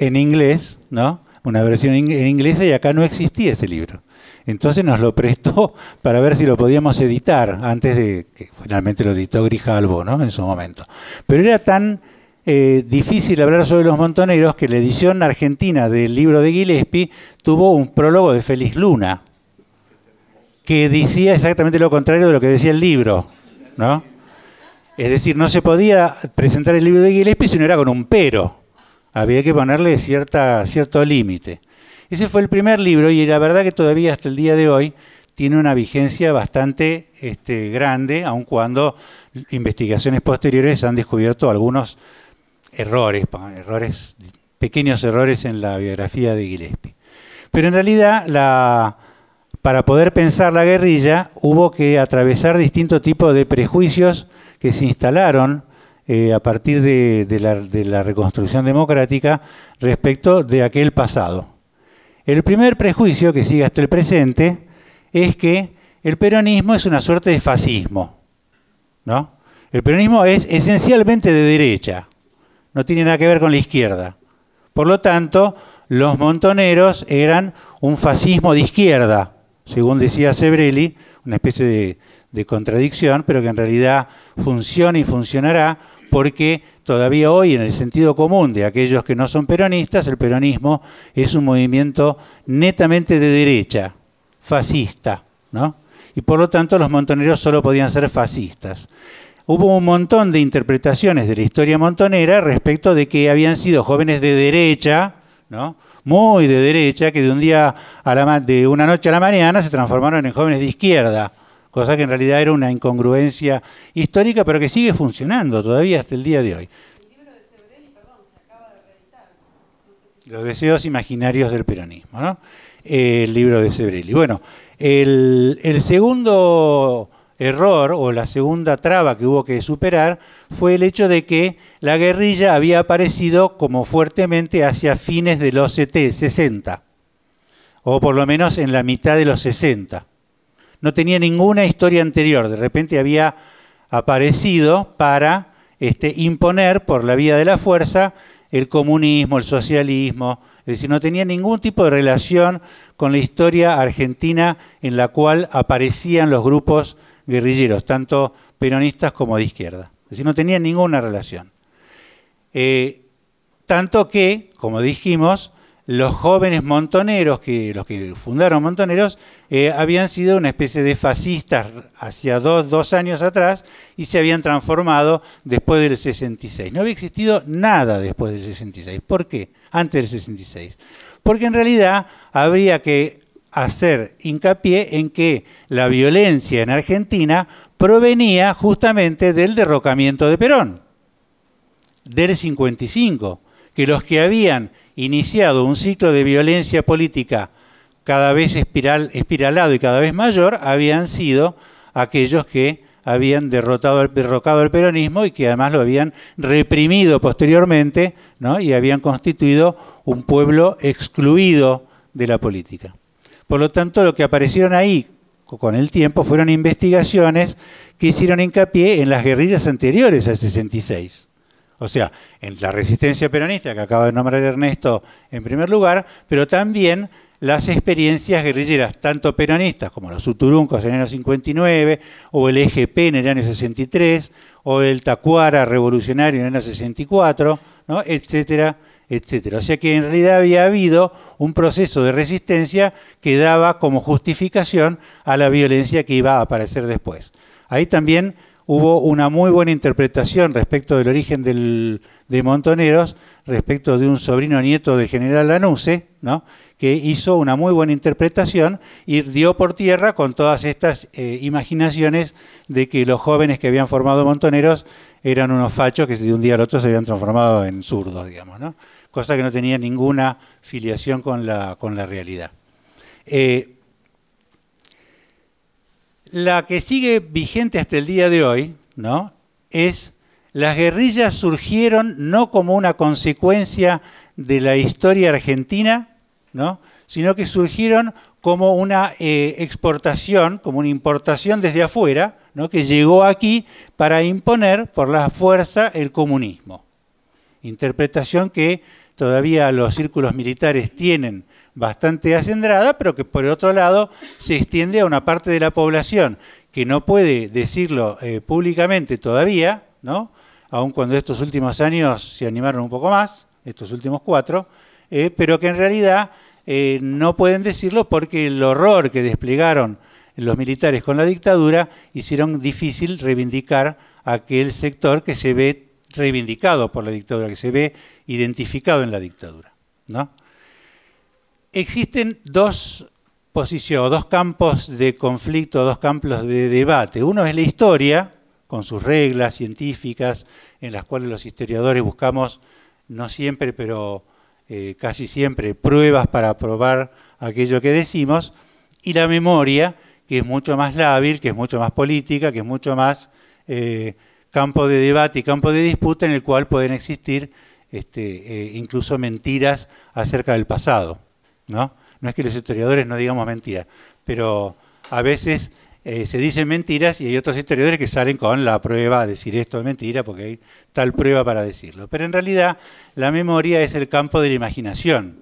en inglés, ¿no? Una versión en inglesa y acá no existía ese libro. Entonces nos lo prestó <laughs> para ver si lo podíamos editar, antes de que finalmente lo editó Grijalbo, ¿no? en su momento. Pero era tan eh, difícil hablar sobre los montoneros que la edición argentina del libro de Gillespie tuvo un prólogo de Feliz Luna, que decía exactamente lo contrario de lo que decía el libro. ¿no? Es decir, no se podía presentar el libro de Gillespie si no era con un pero. Había que ponerle cierta, cierto límite. Ese fue el primer libro y la verdad que todavía hasta el día de hoy tiene una vigencia bastante este, grande, aun cuando investigaciones posteriores han descubierto algunos errores, pequeños errores en la biografía de Gillespie. Pero en realidad, para poder pensar la guerrilla, hubo que atravesar distintos tipos de prejuicios que se instalaron eh, a partir de la reconstrucción democrática respecto de aquel pasado. El primer prejuicio que sigue hasta el presente es que el peronismo es una suerte de fascismo. ¿no? El peronismo es esencialmente de derecha, no tiene nada que ver con la izquierda. Por lo tanto, los montoneros eran un fascismo de izquierda, según decía Sebrelli, una especie de, de contradicción, pero que en realidad funciona y funcionará porque todavía hoy en el sentido común de aquellos que no son peronistas, el peronismo es un movimiento netamente de derecha, fascista, ¿no? Y por lo tanto los montoneros solo podían ser fascistas. Hubo un montón de interpretaciones de la historia montonera respecto de que habían sido jóvenes de derecha, ¿no? muy de derecha, que de un día a la de una noche a la mañana se transformaron en jóvenes de izquierda cosa que en realidad era una incongruencia histórica, pero que sigue funcionando todavía hasta el día de hoy. Los deseos imaginarios del peronismo, ¿no? El libro de Sebrelli. Bueno, el, segundo error o la segunda traba que hubo que superar fue el hecho de que la guerrilla había aparecido como fuertemente hacia fines del los 60, o por lo menos en la mitad de los 60 no tenía ninguna historia anterior, de repente había aparecido para este, imponer por la vía de la fuerza el comunismo, el socialismo, es decir, no tenía ningún tipo de relación con la historia argentina en la cual aparecían los grupos guerrilleros, tanto peronistas como de izquierda. Es decir, no tenía ninguna relación. Eh, tanto que, como dijimos, los jóvenes montoneros, que, los que fundaron Montoneros, eh, habían sido una especie de fascistas hacia dos, dos años atrás y se habían transformado después del 66. No había existido nada después del 66. ¿Por qué? Antes del 66. Porque en realidad habría que hacer hincapié en que la violencia en Argentina provenía justamente del derrocamiento de Perón, del 55, que los que habían iniciado un ciclo de violencia política cada vez espiralado y cada vez mayor, habían sido aquellos que habían derrotado, derrocado el peronismo y que además lo habían reprimido posteriormente ¿no? y habían constituido un pueblo excluido de la política. Por lo tanto, lo que aparecieron ahí con el tiempo fueron investigaciones que hicieron hincapié en las guerrillas anteriores al 66. O sea, en la resistencia peronista que acaba de nombrar Ernesto en primer lugar, pero también las experiencias guerrilleras, tanto peronistas como los Uturuncos en el año 59, o el EGP en el año 63, o el Tacuara revolucionario en el año 64, etcétera, etcétera. O sea que en realidad había habido un proceso de resistencia que daba como justificación a la violencia que iba a aparecer después. Ahí también hubo una muy buena interpretación respecto del origen de Montoneros, respecto de un sobrino nieto del general Lanuse, ¿no? que hizo una muy buena interpretación y dio por tierra con todas estas eh, imaginaciones de que los jóvenes que habían formado Montoneros eran unos fachos que de un día al otro se habían transformado en zurdos, digamos, ¿no? cosa que no tenía ninguna filiación con la, con la realidad. Eh, la que sigue vigente hasta el día de hoy, ¿no? Es las guerrillas surgieron no como una consecuencia de la historia argentina, ¿no? sino que surgieron como una eh, exportación, como una importación desde afuera, que llegó aquí para imponer por la fuerza el comunismo. Interpretación que todavía los círculos militares tienen bastante acendrada, pero que por otro lado se extiende a una parte de la población que no puede decirlo eh, públicamente todavía, ¿no? aun cuando estos últimos años se animaron un poco más, estos últimos cuatro, eh, pero que en realidad eh, no pueden decirlo porque el horror que desplegaron los militares con la dictadura hicieron difícil reivindicar aquel sector que se ve reivindicado por la dictadura, que se ve identificado en la dictadura. ¿no? Existen dos posiciones, dos campos de conflicto, dos campos de debate. Uno es la historia, con sus reglas científicas, en las cuales los historiadores buscamos, no siempre, pero eh, casi siempre, pruebas para probar aquello que decimos, y la memoria, que es mucho más lábil, que es mucho más política, que es mucho más eh, campo de debate y campo de disputa en el cual pueden existir este, eh, incluso mentiras acerca del pasado. ¿no? No es que los historiadores no digamos mentiras, pero a veces eh, se dicen mentiras y hay otros historiadores que salen con la prueba a decir esto es mentira porque hay tal prueba para decirlo. Pero en realidad la memoria es el campo de la imaginación,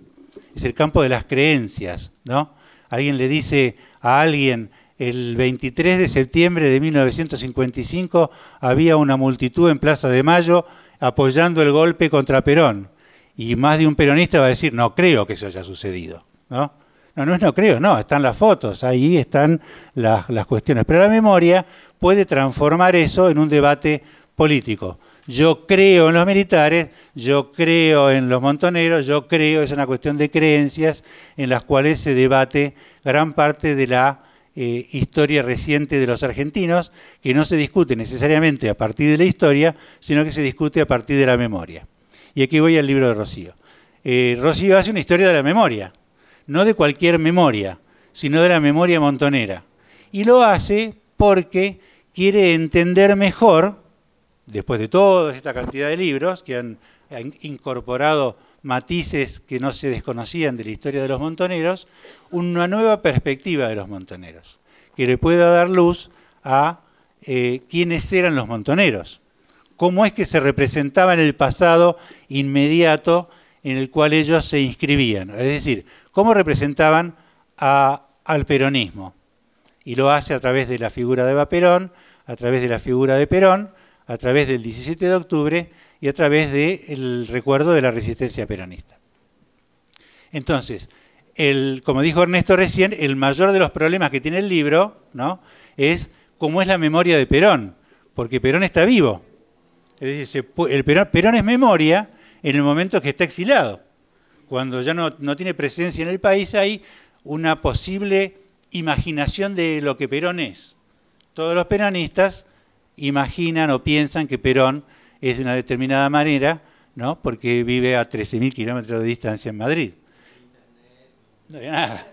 es el campo de las creencias, ¿no? Alguien le dice a alguien, el 23 de septiembre de 1955 había una multitud en Plaza de Mayo apoyando el golpe contra Perón y más de un peronista va a decir, no creo que eso haya sucedido. No, no, no es no creo, no, están las fotos, ahí están las, cuestiones. Pero la memoria puede transformar eso en un debate político. Yo creo en los militares, yo creo en los montoneros, yo creo, es una cuestión de creencias en las cuales se debate gran parte de la eh, historia reciente de los argentinos, que no se discute necesariamente a partir de la historia, sino que se discute a partir de la memoria. Y aquí voy al libro de Rocío. Eh, Rocío hace una historia de la memoria, no de cualquier memoria, sino de la memoria montonera. Y lo hace porque quiere entender mejor, después de toda esta cantidad de libros que han, incorporado matices que no se desconocían de la historia de los montoneros, una nueva perspectiva de los montoneros, que le pueda dar luz a eh, quiénes eran los montoneros cómo es que se representaba en el pasado inmediato en el cual ellos se inscribían. Es decir, cómo representaban al peronismo. Y lo hace a través de la figura de Eva Perón, a través de la figura de Perón, a través del 17 de octubre y a través del recuerdo de la resistencia peronista. Entonces, como dijo Ernesto recién, el mayor de los problemas que tiene el libro ¿no? es cómo es la memoria de Perón, porque Perón está vivo. Es el Perón, es memoria en el momento que está exilado. Cuando ya no, tiene presencia en el país hay una posible imaginación de lo que Perón es. Todos los peronistas imaginan o piensan que Perón es de una determinada manera, ¿no? porque vive a 13.000 kilómetros de distancia en Madrid. No hay nada.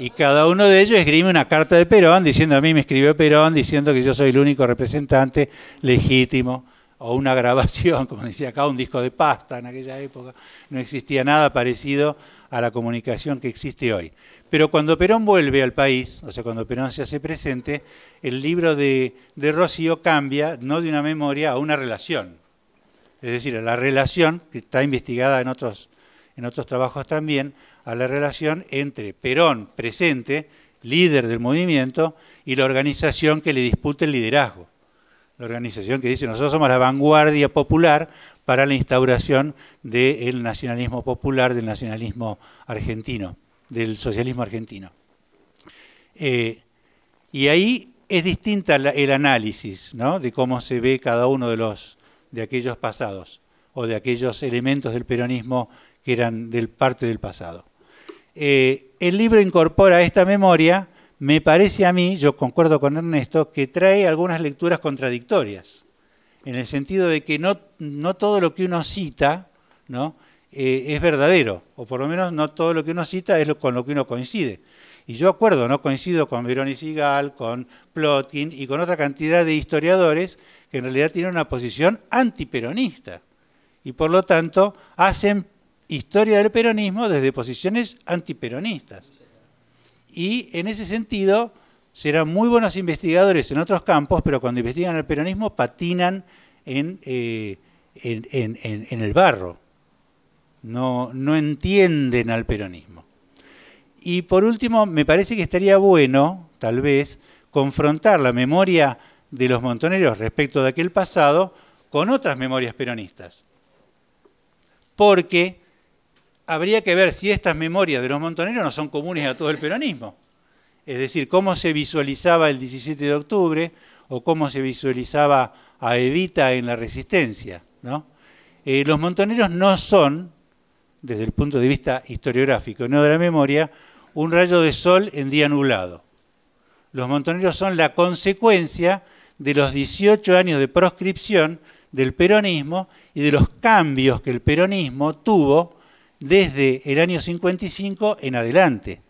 Y cada uno de ellos escribe una carta de Perón diciendo a mí me escribió Perón, diciendo que yo soy el único representante legítimo o una grabación, <laughs> como decía acá, un disco de pasta en aquella época, no existía nada parecido a la comunicación que existe hoy. Pero cuando Perón vuelve al país, o sea, cuando Perón se hace presente, el libro de, de Rocío cambia, no de una memoria, a una relación. Es decir, a la relación, que está investigada en otros, en otros trabajos también, a la relación entre Perón presente, líder del movimiento, y la organización que le disputa el liderazgo la organización que dice nosotros somos la vanguardia popular para la instauración del nacionalismo popular, del nacionalismo argentino, del socialismo argentino. Eh, y ahí es distinta el análisis de cómo se ve cada uno de, los, de aquellos pasados o de aquellos elementos del peronismo que eran del parte del pasado. Eh, el libro incorpora esta memoria me parece a mí, yo concuerdo con Ernesto, que trae algunas lecturas contradictorias, en el sentido de que no, todo lo que uno cita eh, es verdadero, o por lo menos no todo lo que uno cita es con lo que uno coincide. Y yo acuerdo, no coincido con Verónica con Plotkin y con otra cantidad de historiadores que en realidad tienen una posición antiperonista y por lo tanto hacen historia del peronismo desde posiciones antiperonistas y en ese sentido serán muy buenos investigadores en otros campos, pero cuando investigan al peronismo patinan eh, en, el barro. No, no entienden al peronismo. Y por último, me parece que estaría bueno, tal vez, confrontar la memoria de los montoneros respecto de aquel pasado con otras memorias peronistas. Porque habría que ver si estas memorias de los montoneros no son comunes a todo el peronismo. Es decir, cómo se visualizaba el 17 de octubre o cómo se visualizaba a Evita en la resistencia. Eh, los montoneros no son, desde el punto de vista historiográfico, no de la memoria, un rayo de sol en día nublado. Los montoneros son la consecuencia de los 18 años de proscripción del peronismo y de los cambios que el peronismo tuvo desde el año 55 en adelante.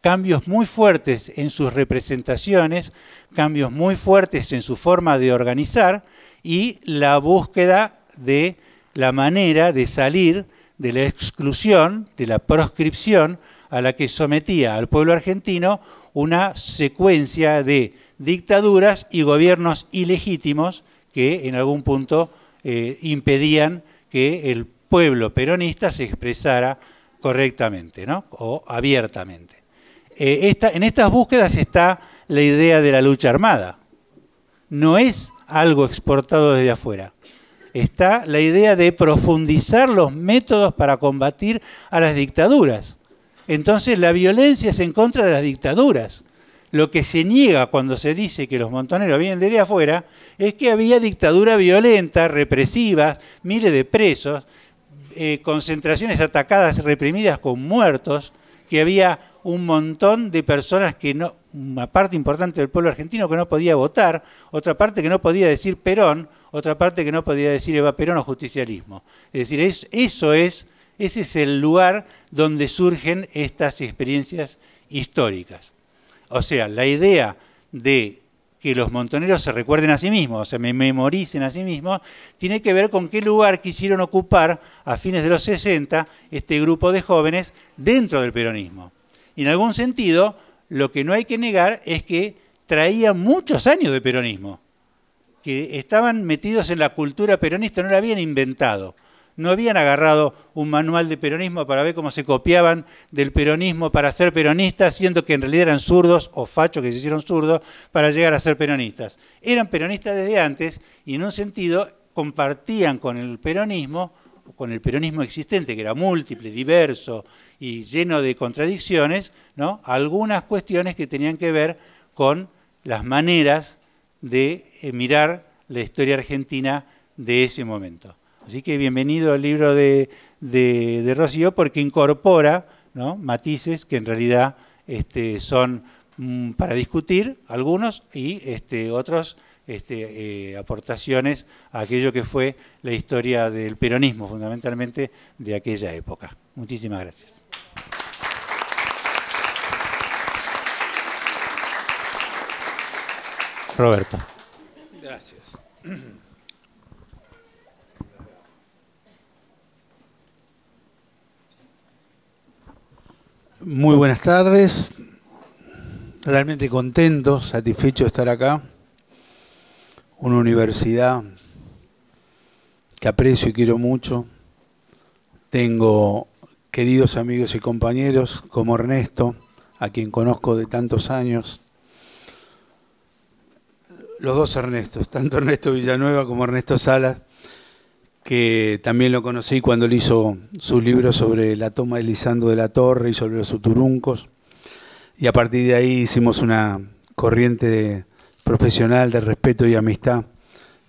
Cambios muy fuertes en sus representaciones, cambios muy fuertes en su forma de organizar y la búsqueda de la manera de salir de la exclusión, de la proscripción a la que sometía al pueblo argentino una secuencia de dictaduras y gobiernos ilegítimos que en algún punto eh, impedían que el pueblo peronista se expresara correctamente ¿no? o abiertamente. Eh, en estas búsquedas está la idea de la lucha armada. No es algo exportado desde afuera. Está la idea de profundizar los métodos para combatir a las dictaduras. Entonces la violencia es en contra de las dictaduras. Lo que se niega cuando se dice que los montoneros vienen desde afuera es que había dictadura violenta, represivas, miles de presos, eh, concentraciones atacadas, reprimidas con muertos, que había un montón de personas que no, una parte importante del pueblo argentino que no podía votar, otra parte que no podía decir Perón, otra parte que no podía decir Eva Perón o justicialismo. Es decir, eso es, ese es el lugar donde surgen estas experiencias históricas. O sea, la idea de que los montoneros se recuerden a sí mismos, se memoricen a sí mismos, tiene que ver con qué lugar quisieron ocupar a fines de los 60 este grupo de jóvenes dentro del peronismo. Y en algún sentido, lo que no hay que negar es que traía muchos años de peronismo, que estaban metidos en la cultura peronista, no la habían inventado no habían agarrado un manual de peronismo para ver cómo se copiaban del peronismo para ser peronistas, siendo que en realidad eran zurdos o fachos que se hicieron zurdos para llegar a ser peronistas. Eran peronistas desde antes y en un sentido compartían con el peronismo, con el peronismo existente, que era múltiple, diverso y lleno de contradicciones, ¿no? algunas cuestiones que tenían que ver con las maneras de eh, mirar la historia argentina de ese momento. Así que bienvenido al libro de, Rocío porque incorpora ¿no? matices que en realidad este, son mm, para discutir algunos y este, otros este, eh, aportaciones a aquello que fue la historia del peronismo, fundamentalmente de aquella época. Muchísimas gracias. Roberto. Gracias. Muy buenas tardes. Realmente contento, satisfecho de estar acá. Una universidad que aprecio y quiero mucho. Tengo queridos amigos y compañeros como Ernesto, a quien conozco de tantos años. Los dos Ernestos, <laughs> tanto Ernesto Villanueva como Ernesto Salas, que también lo conocí cuando le hizo su libro sobre la toma de Lisando de la Torre y sobre los suturuncos. Y a partir de ahí hicimos una corriente profesional de respeto y amistad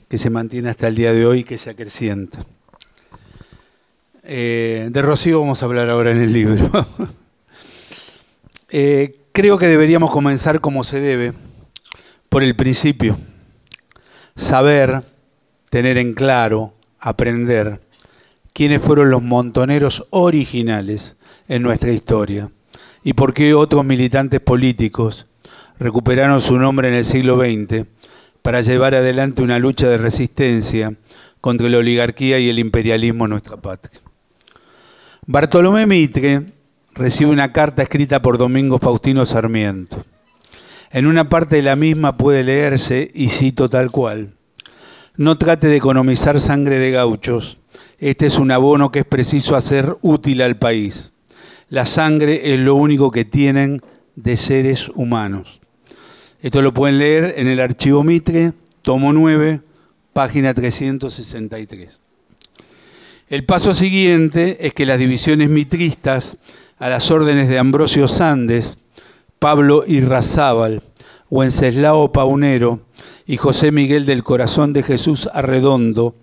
que se mantiene hasta el día de hoy y que se acrecienta. Eh, de Rocío vamos a hablar ahora en el libro. <laughs> Eh, creo que deberíamos comenzar como se debe, por el principio. Saber, tener en claro, aprender quiénes fueron los montoneros originales en nuestra historia y por qué otros militantes políticos recuperaron su nombre en el siglo XX para llevar adelante una lucha de resistencia contra la oligarquía y el imperialismo en nuestra patria. Bartolomé Mitre recibe una carta escrita por Domingo Faustino Sarmiento. En una parte de la misma puede leerse, y cito tal cual, no trate de economizar sangre de gauchos. Este es un abono que es preciso hacer útil al país. La sangre es lo único que tienen de seres humanos. Esto lo pueden leer en el archivo Mitre, tomo 9, página 363. El paso siguiente es que las divisiones mitristas, a las órdenes de Ambrosio Sandes, Pablo Irrazábal, Wenceslao Paunero, y José Miguel del Corazón de Jesús Arredondo,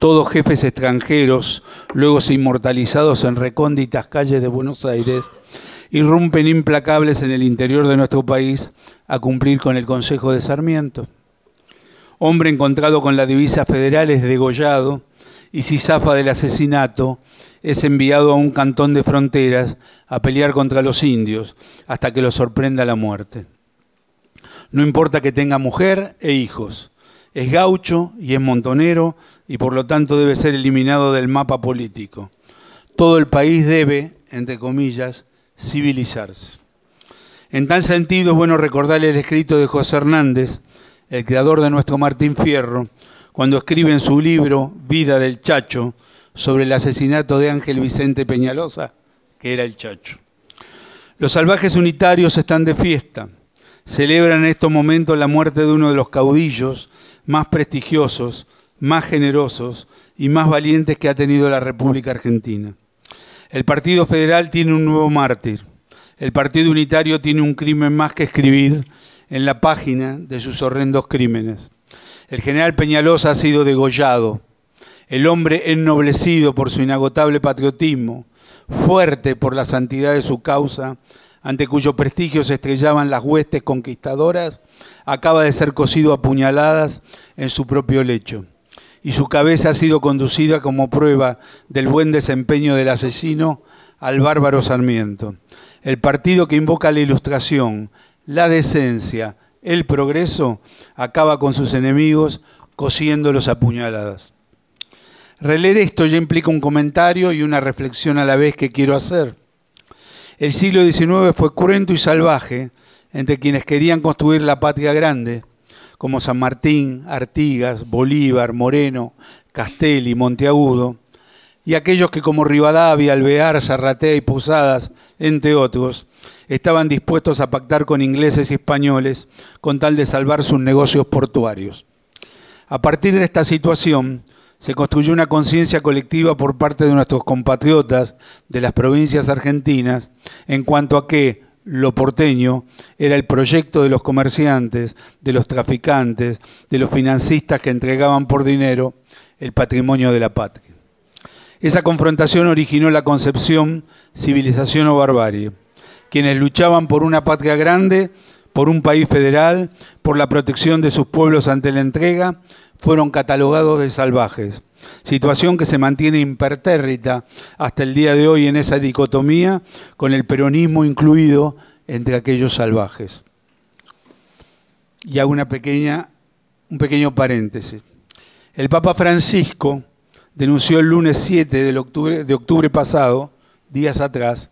todos jefes extranjeros, luego inmortalizados en recónditas calles de Buenos Aires, irrumpen implacables en el interior de nuestro país a cumplir con el Consejo de Sarmiento. Hombre encontrado con la divisa federal es degollado y si zafa del asesinato es enviado a un cantón de fronteras a pelear contra los indios hasta que lo sorprenda la muerte. No importa que tenga mujer e hijos. Es gaucho y es montonero y por lo tanto debe ser eliminado del mapa político. Todo el país debe, entre comillas, civilizarse. En tal sentido es bueno recordar el escrito de José Hernández, el creador de nuestro Martín Fierro, cuando escribe en su libro Vida del Chacho sobre el asesinato de Ángel Vicente Peñalosa, que era el Chacho. Los salvajes unitarios están de fiesta celebra en estos momentos la muerte de uno de los caudillos más prestigiosos, más generosos y más valientes que ha tenido la República Argentina. El Partido Federal tiene un nuevo mártir. El Partido Unitario tiene un crimen más que escribir en la página de sus horrendos crímenes. El general Peñalosa ha sido degollado. El hombre ennoblecido por su inagotable patriotismo, fuerte por la santidad de su causa, ante cuyo prestigio se estrellaban las huestes conquistadoras, acaba de ser cosido a puñaladas en su propio lecho. Y su cabeza ha sido conducida como prueba del buen desempeño del asesino al bárbaro Sarmiento. El partido que invoca la ilustración, la decencia, el progreso, acaba con sus enemigos cosiéndolos a puñaladas. Reler esto ya implica un comentario y una reflexión a la vez que quiero hacer. El siglo XIX fue cruento y salvaje entre quienes querían construir la patria grande, como San Martín, Artigas, Bolívar, Moreno, Castelli, Monteagudo, y aquellos que como Rivadavia, Alvear, Zarratea y Posadas, entre otros, estaban dispuestos a pactar con ingleses y españoles con tal de salvar sus negocios portuarios. A partir de esta situación, se construyó una conciencia colectiva por parte de nuestros compatriotas de las provincias argentinas en cuanto a que lo porteño era el proyecto de los comerciantes, de los traficantes, de los financistas que entregaban por dinero el patrimonio de la patria. Esa confrontación originó la concepción civilización o barbarie. Quienes luchaban por una patria grande, por un país federal, por la protección de sus pueblos ante la entrega, fueron catalogados de salvajes, situación que se mantiene impertérrita hasta el día de hoy en esa dicotomía, con el peronismo incluido entre aquellos salvajes. Y hago una pequeña, un pequeño paréntesis. El Papa Francisco denunció el lunes 7 de octubre, de octubre pasado, días atrás,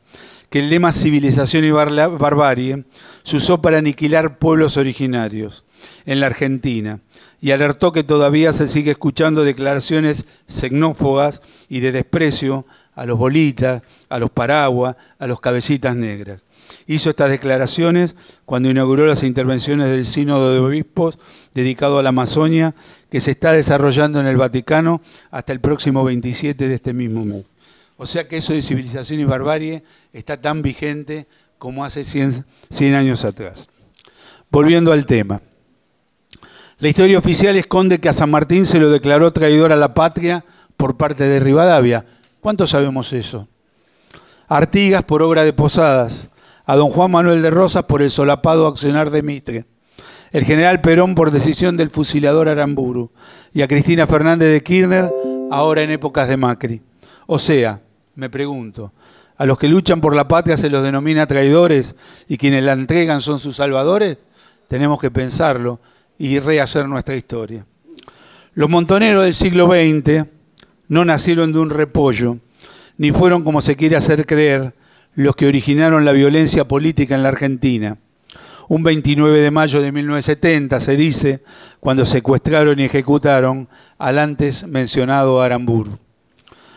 que el lema civilización y barbarie se usó para aniquilar pueblos originarios en la Argentina, y alertó que todavía se sigue escuchando declaraciones xenófobas y de desprecio a los bolitas, a los paraguas, a los cabecitas negras. Hizo estas declaraciones cuando inauguró las intervenciones del Sínodo de Obispos dedicado a la Amazonia, que se está desarrollando en el Vaticano hasta el próximo 27 de este mismo mes. O sea que eso de civilización y barbarie está tan vigente como hace 100, 100 años atrás. Volviendo al tema. La historia oficial esconde que a San Martín se lo declaró traidor a la patria por parte de Rivadavia. ¿Cuántos sabemos eso? Artigas por obra de Posadas, a don Juan Manuel de Rosas por el solapado accionar de Mitre, el general Perón por decisión del fusilador Aramburu y a Cristina Fernández de Kirchner ahora en épocas de Macri. O sea, me pregunto, a los que luchan por la patria se los denomina traidores y quienes la entregan son sus salvadores? Tenemos que pensarlo y rehacer nuestra historia. Los montoneros del siglo XX no nacieron de un repollo, ni fueron, como se quiere hacer creer, los que originaron la violencia política en la Argentina. Un 29 de mayo de 1970 se dice cuando secuestraron y ejecutaron al antes mencionado Arambur.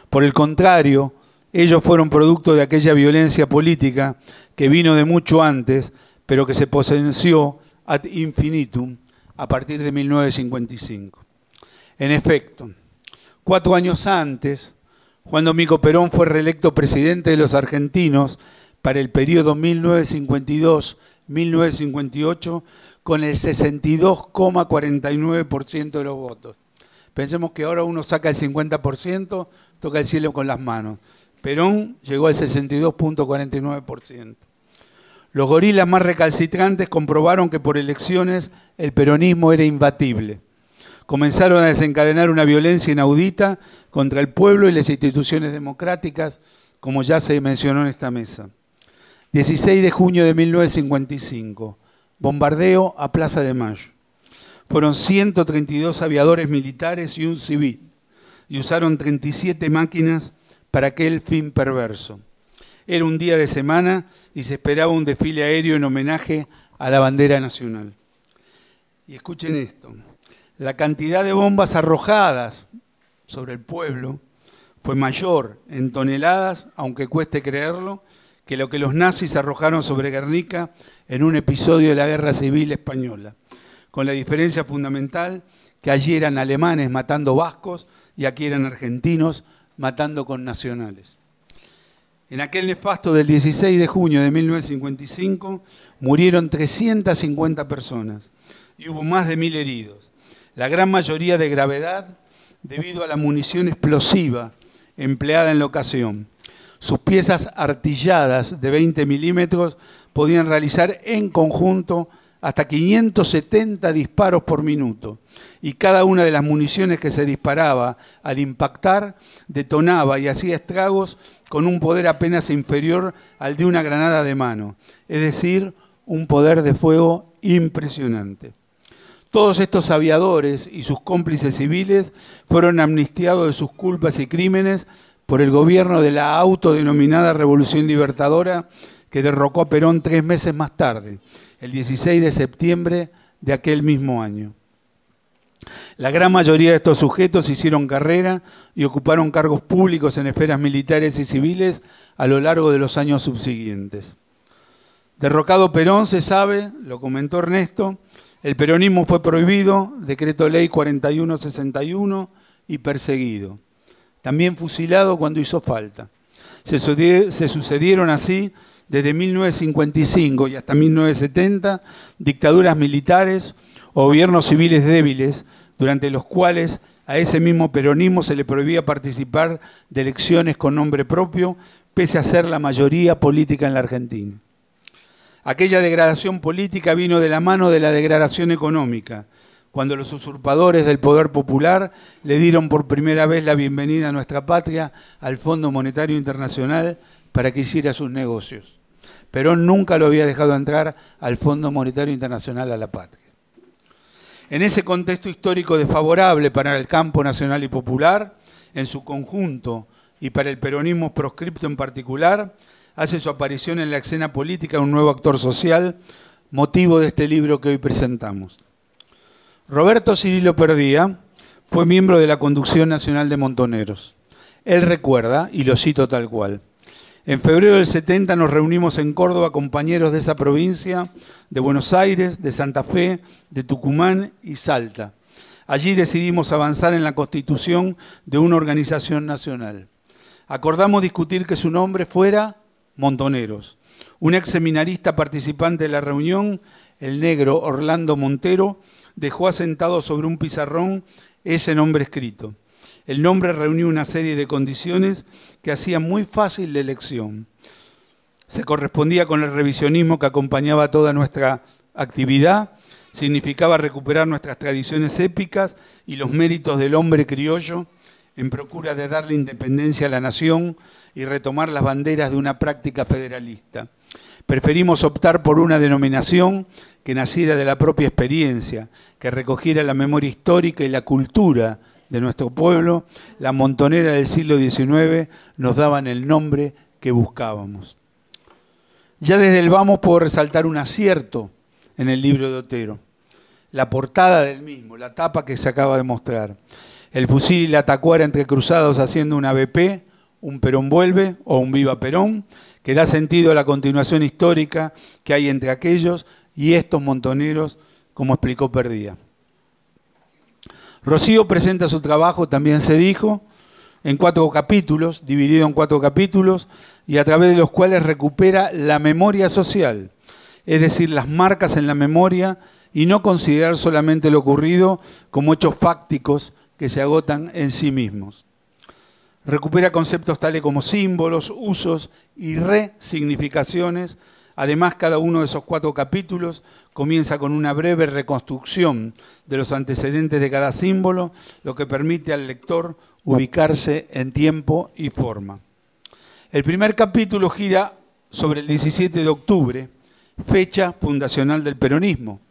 Por el contrario, ellos fueron producto de aquella violencia política que vino de mucho antes, pero que se potenció ad infinitum a partir de 1955. En efecto, cuatro años antes, Juan Domingo Perón fue reelecto presidente de los argentinos para el periodo 1952-1958 con el 62,49% de los votos. Pensemos que ahora uno saca el 50%, toca el cielo con las manos. Perón llegó al 62,49%. Los gorilas más recalcitrantes comprobaron que por elecciones el peronismo era imbatible. Comenzaron a desencadenar una violencia inaudita contra el pueblo y las instituciones democráticas, como ya se mencionó en esta mesa. 16 de junio de 1955, bombardeo a Plaza de Mayo. Fueron 132 aviadores militares y un civil, y usaron 37 máquinas para aquel fin perverso. Era un día de semana y se esperaba un desfile aéreo en homenaje a la bandera nacional. Y escuchen esto, la cantidad de bombas arrojadas sobre el pueblo fue mayor en toneladas, aunque cueste creerlo, que lo que los nazis arrojaron sobre Guernica en un episodio de la Guerra Civil Española, con la diferencia fundamental que allí eran alemanes matando vascos y aquí eran argentinos matando con nacionales. En aquel nefasto del 16 de junio de 1955 murieron 350 personas y hubo más de mil heridos, la gran mayoría de gravedad debido a la munición explosiva empleada en la ocasión. Sus piezas artilladas de 20 milímetros podían realizar en conjunto hasta 570 disparos por minuto y cada una de las municiones que se disparaba al impactar detonaba y hacía estragos con un poder apenas inferior al de una granada de mano, es decir, un poder de fuego impresionante. Todos estos aviadores y sus cómplices civiles fueron amnistiados de sus culpas y crímenes por el gobierno de la autodenominada Revolución Libertadora que derrocó a Perón tres meses más tarde, el 16 de septiembre de aquel mismo año. La gran mayoría de estos sujetos hicieron carrera y ocuparon cargos públicos en esferas militares y civiles a lo largo de los años subsiguientes. Derrocado Perón, se sabe, lo comentó Ernesto, el peronismo fue prohibido, decreto ley 4161 y perseguido. También fusilado cuando hizo falta. Se, sucedieron así desde 1955 y hasta 1970 dictaduras militares gobiernos civiles débiles, durante los cuales a ese mismo peronismo se le prohibía participar de elecciones con nombre propio, pese a ser la mayoría política en la Argentina. Aquella degradación política vino de la mano de la degradación económica, cuando los usurpadores del poder popular le dieron por primera vez la bienvenida a nuestra patria al Fondo Monetario Internacional para que hiciera sus negocios. Perón nunca lo había dejado entrar al Fondo Monetario Internacional a la patria. En ese contexto histórico desfavorable para el campo nacional y popular, en su conjunto, y para el peronismo proscripto en particular, hace su aparición en la escena política un nuevo actor social, motivo de este libro que hoy presentamos. Roberto Cirilo Perdía fue miembro de la Conducción Nacional de Montoneros. Él recuerda, y lo cito tal cual, en febrero del 70 nos reunimos en Córdoba, compañeros de esa provincia, de Buenos Aires, de Santa Fe, de Tucumán y Salta. Allí decidimos avanzar en la constitución de una organización nacional. Acordamos discutir que su nombre fuera Montoneros. Un ex seminarista participante de la reunión, el negro Orlando Montero, dejó asentado sobre un pizarrón ese nombre escrito. El nombre reunió una serie de condiciones que hacían muy fácil la elección. Se correspondía con el revisionismo que acompañaba toda nuestra actividad, significaba recuperar nuestras tradiciones épicas y los méritos del hombre criollo en procura de darle independencia a la nación y retomar las banderas de una práctica federalista. Preferimos optar por una denominación que naciera de la propia experiencia, que recogiera la memoria histórica y la cultura de nuestro pueblo, la montonera del siglo XIX, nos daban el nombre que buscábamos. Ya desde el vamos puedo resaltar un acierto en el libro de Otero, la portada del mismo, la tapa que se acaba de mostrar, el fusil y la tacuara entrecruzados haciendo un ABP, un Perón vuelve o un Viva Perón, que da sentido a la continuación histórica que hay entre aquellos y estos montoneros, como explicó Perdía. Rocío presenta su trabajo, también se dijo, en cuatro capítulos, dividido en cuatro capítulos, y a través de los cuales recupera la memoria social, es decir, las marcas en la memoria, y no considerar solamente lo ocurrido como hechos fácticos que se agotan en sí mismos. Recupera conceptos tales como símbolos, usos y resignificaciones Además, cada uno de esos cuatro capítulos comienza con una breve reconstrucción de los antecedentes de cada símbolo, lo que permite al lector ubicarse en tiempo y forma. El primer capítulo gira sobre el 17 de octubre, fecha fundacional del peronismo.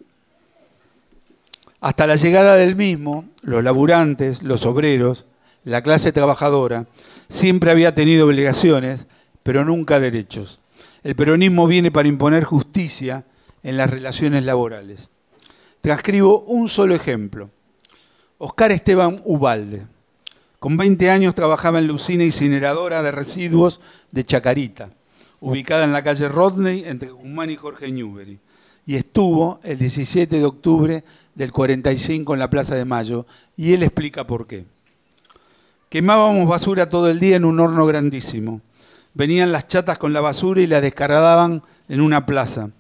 Hasta la llegada del mismo, los laburantes, los obreros, la clase trabajadora, siempre había tenido obligaciones, pero nunca derechos el peronismo viene para imponer justicia en las relaciones laborales. Transcribo un solo ejemplo. Oscar Esteban Ubalde. Con 20 años trabajaba en la usina incineradora de residuos de Chacarita, ubicada en la calle Rodney entre Guzmán y Jorge Newbery, y estuvo el 17 de octubre del 45 en la Plaza de Mayo, y él explica por qué. Quemábamos basura todo el día en un horno grandísimo venían las chatas con la basura y la descargaban en una plaza.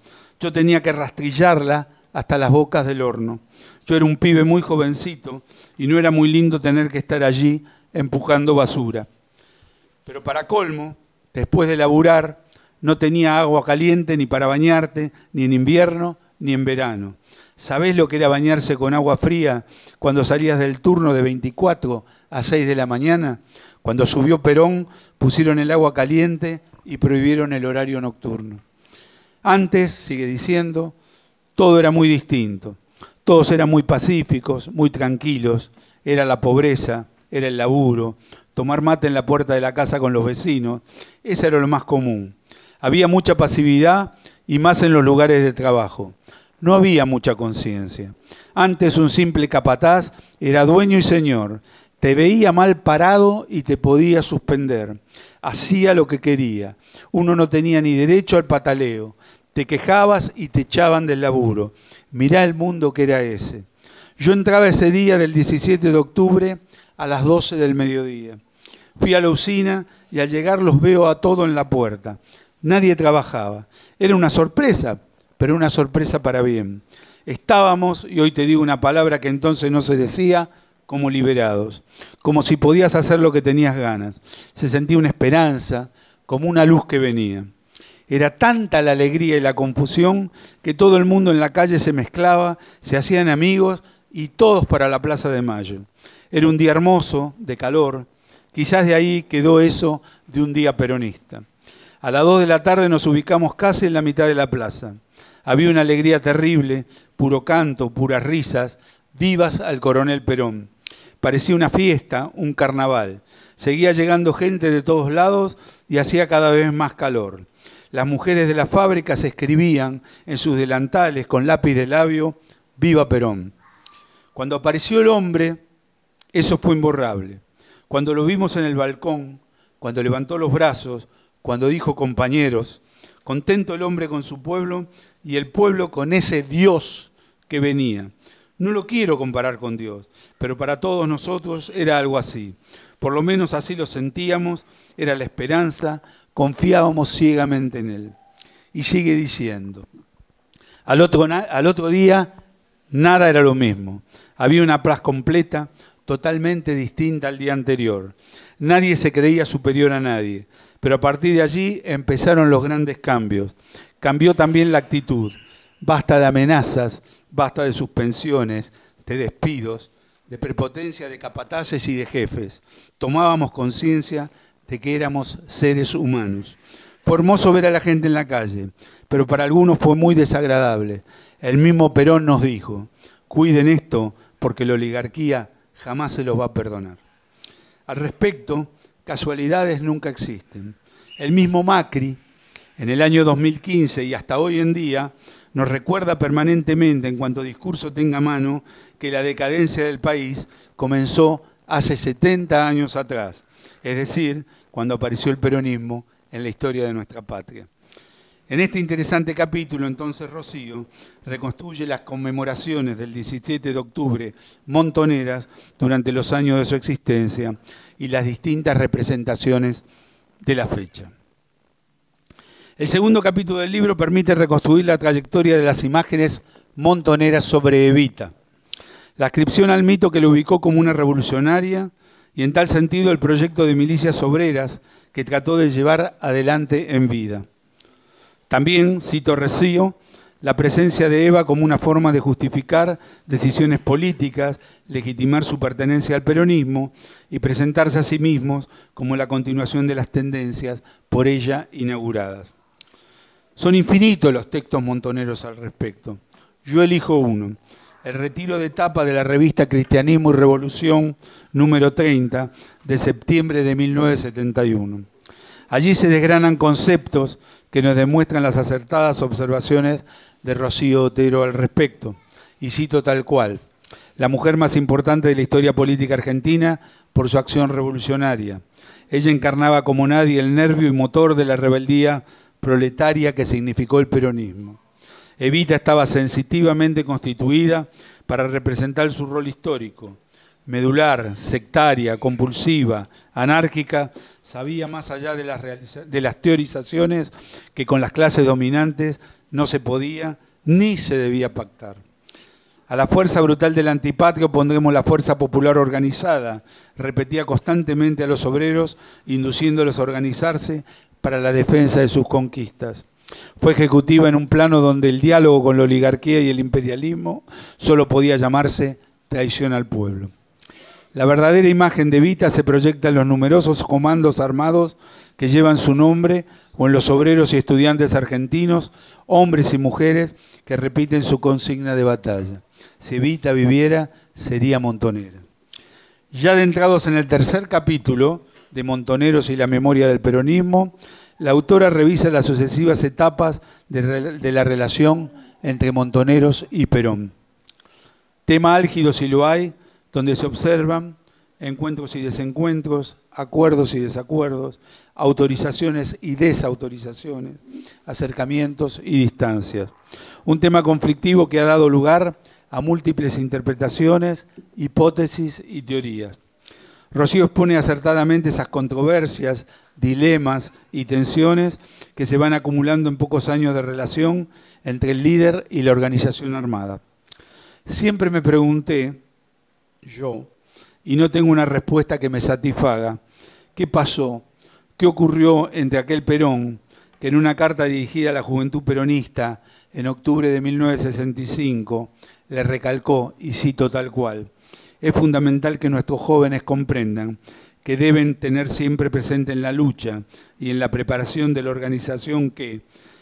Yo tenía que rastrillarla hasta las bocas del horno. Yo era un pibe muy jovencito y no era muy lindo tener que estar allí empujando basura. Pero para colmo, después de laburar, no tenía agua caliente ni para bañarte, ni en invierno, ni en verano. ¿Sabés lo que era bañarse con agua fría cuando salías del turno de 24 a 6 de la mañana? Cuando subió Perón, pusieron el agua caliente y prohibieron el horario nocturno. Antes, sigue diciendo, todo era muy distinto. Todos eran muy pacíficos, muy tranquilos. Era la pobreza, era el laburo, tomar mate en la puerta de la casa con los vecinos. Eso era lo más común. Había mucha pasividad y más en los lugares de trabajo. No había mucha conciencia. Antes un simple capataz era dueño y señor. Te veía mal parado y te podía suspender. Hacía lo que quería. Uno no tenía ni derecho al pataleo. Te quejabas y te echaban del laburo. Mirá el mundo que era ese. Yo entraba ese día del 17 de octubre a las 12 del mediodía. Fui a la usina y al llegar los veo a todos en la puerta. Nadie trabajaba. Era una sorpresa, pero una sorpresa para bien. Estábamos, y hoy te digo una palabra que entonces no se decía, como liberados, como si podías hacer lo que tenías ganas. Se sentía una esperanza, como una luz que venía. Era tanta la alegría y la confusión que todo el mundo en la calle se mezclaba, se hacían amigos y todos para la Plaza de Mayo. Era un día hermoso, de calor. Quizás de ahí quedó eso de un día peronista. A las 2 de la tarde nos ubicamos casi en la mitad de la plaza. Había una alegría terrible, puro canto, puras risas, vivas al coronel Perón. Parecía una fiesta, un carnaval. Seguía llegando gente de todos lados y hacía cada vez más calor. Las mujeres de las fábricas escribían en sus delantales con lápiz de labio, viva Perón. Cuando apareció el hombre, eso fue imborrable. Cuando lo vimos en el balcón, cuando levantó los brazos, cuando dijo compañeros, contento el hombre con su pueblo y el pueblo con ese Dios que venía. No lo quiero comparar con Dios, pero para todos nosotros era algo así. Por lo menos así lo sentíamos, era la esperanza, confiábamos ciegamente en Él. Y sigue diciendo, al otro, al otro día nada era lo mismo. Había una paz completa, totalmente distinta al día anterior. Nadie se creía superior a nadie, pero a partir de allí empezaron los grandes cambios. Cambió también la actitud. Basta de amenazas, basta de suspensiones, de despidos, de prepotencia de capataces y de jefes. Tomábamos conciencia de que éramos seres humanos. Formoso ver a la gente en la calle, pero para algunos fue muy desagradable. El mismo Perón nos dijo, cuiden esto porque la oligarquía jamás se los va a perdonar. Al respecto, casualidades nunca existen. El mismo Macri, en el año 2015 y hasta hoy en día, nos recuerda permanentemente, en cuanto discurso tenga mano, que la decadencia del país comenzó hace 70 años atrás, es decir, cuando apareció el peronismo en la historia de nuestra patria. En este interesante capítulo, entonces, Rocío reconstruye las conmemoraciones del 17 de octubre montoneras durante los años de su existencia y las distintas representaciones de la fecha. El segundo capítulo del libro permite reconstruir la trayectoria de las imágenes montoneras sobre Evita. La ascripción al mito que lo ubicó como una revolucionaria y en tal sentido el proyecto de milicias obreras que trató de llevar adelante en vida. También, cito Recio, la presencia de Eva como una forma de justificar decisiones políticas, legitimar su pertenencia al peronismo y presentarse a sí mismos como la continuación de las tendencias por ella inauguradas. Son infinitos los textos montoneros al respecto. Yo elijo uno. El retiro de tapa de la revista Cristianismo y Revolución número 30 de septiembre de 1971. Allí se desgranan conceptos que nos demuestran las acertadas observaciones de Rocío Otero al respecto. Y cito tal cual, la mujer más importante de la historia política argentina por su acción revolucionaria. Ella encarnaba como nadie el nervio y motor de la rebeldía proletaria que significó el peronismo. Evita estaba sensitivamente constituida para representar su rol histórico. Medular, sectaria, compulsiva, anárquica, sabía más allá de las, teorizaciones que con las clases dominantes no se podía ni se debía pactar. A la fuerza brutal del antipatrio pondremos la fuerza popular organizada, repetía constantemente a los obreros, induciéndolos a organizarse para la defensa de sus conquistas. Fue ejecutiva en un plano donde el diálogo con la oligarquía y el imperialismo solo podía llamarse traición al pueblo. La verdadera imagen de Vita se proyecta en los numerosos comandos armados que llevan su nombre o en los obreros y estudiantes argentinos, hombres y mujeres que repiten su consigna de batalla. Si Vita viviera, sería montonera. Ya adentrados en el tercer capítulo, de Montoneros y la memoria del peronismo, la autora revisa las sucesivas etapas de, la relación entre Montoneros y Perón. Tema álgido si lo hay, donde se observan encuentros y desencuentros, acuerdos y desacuerdos, autorizaciones y desautorizaciones, acercamientos y distancias. Un tema conflictivo que ha dado lugar a múltiples interpretaciones, hipótesis y teorías. Rocío expone acertadamente esas controversias, dilemas y tensiones que se van acumulando en pocos años de relación entre el líder y la organización armada. Siempre me pregunté, yo, y no tengo una respuesta que me satisfaga, ¿qué pasó? ¿Qué ocurrió entre aquel Perón que en una carta dirigida a la juventud peronista en octubre de 1965 le recalcó, y cito tal cual, es fundamental que nuestros jóvenes comprendan que deben tener siempre presente en la lucha y en la preparación de la organización que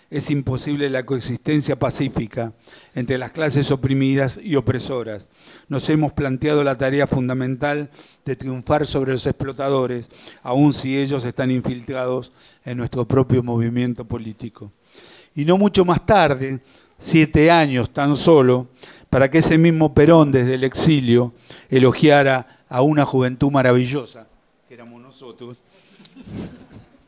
es imposible la coexistencia pacífica entre las clases oprimidas y opresoras. Nos hemos planteado la tarea fundamental de triunfar sobre los explotadores, aun si ellos están infiltrados en nuestro propio movimiento político. Y no mucho más tarde, siete años tan solo, para que ese mismo Perón desde el exilio elogiara a una juventud maravillosa, que éramos nosotros,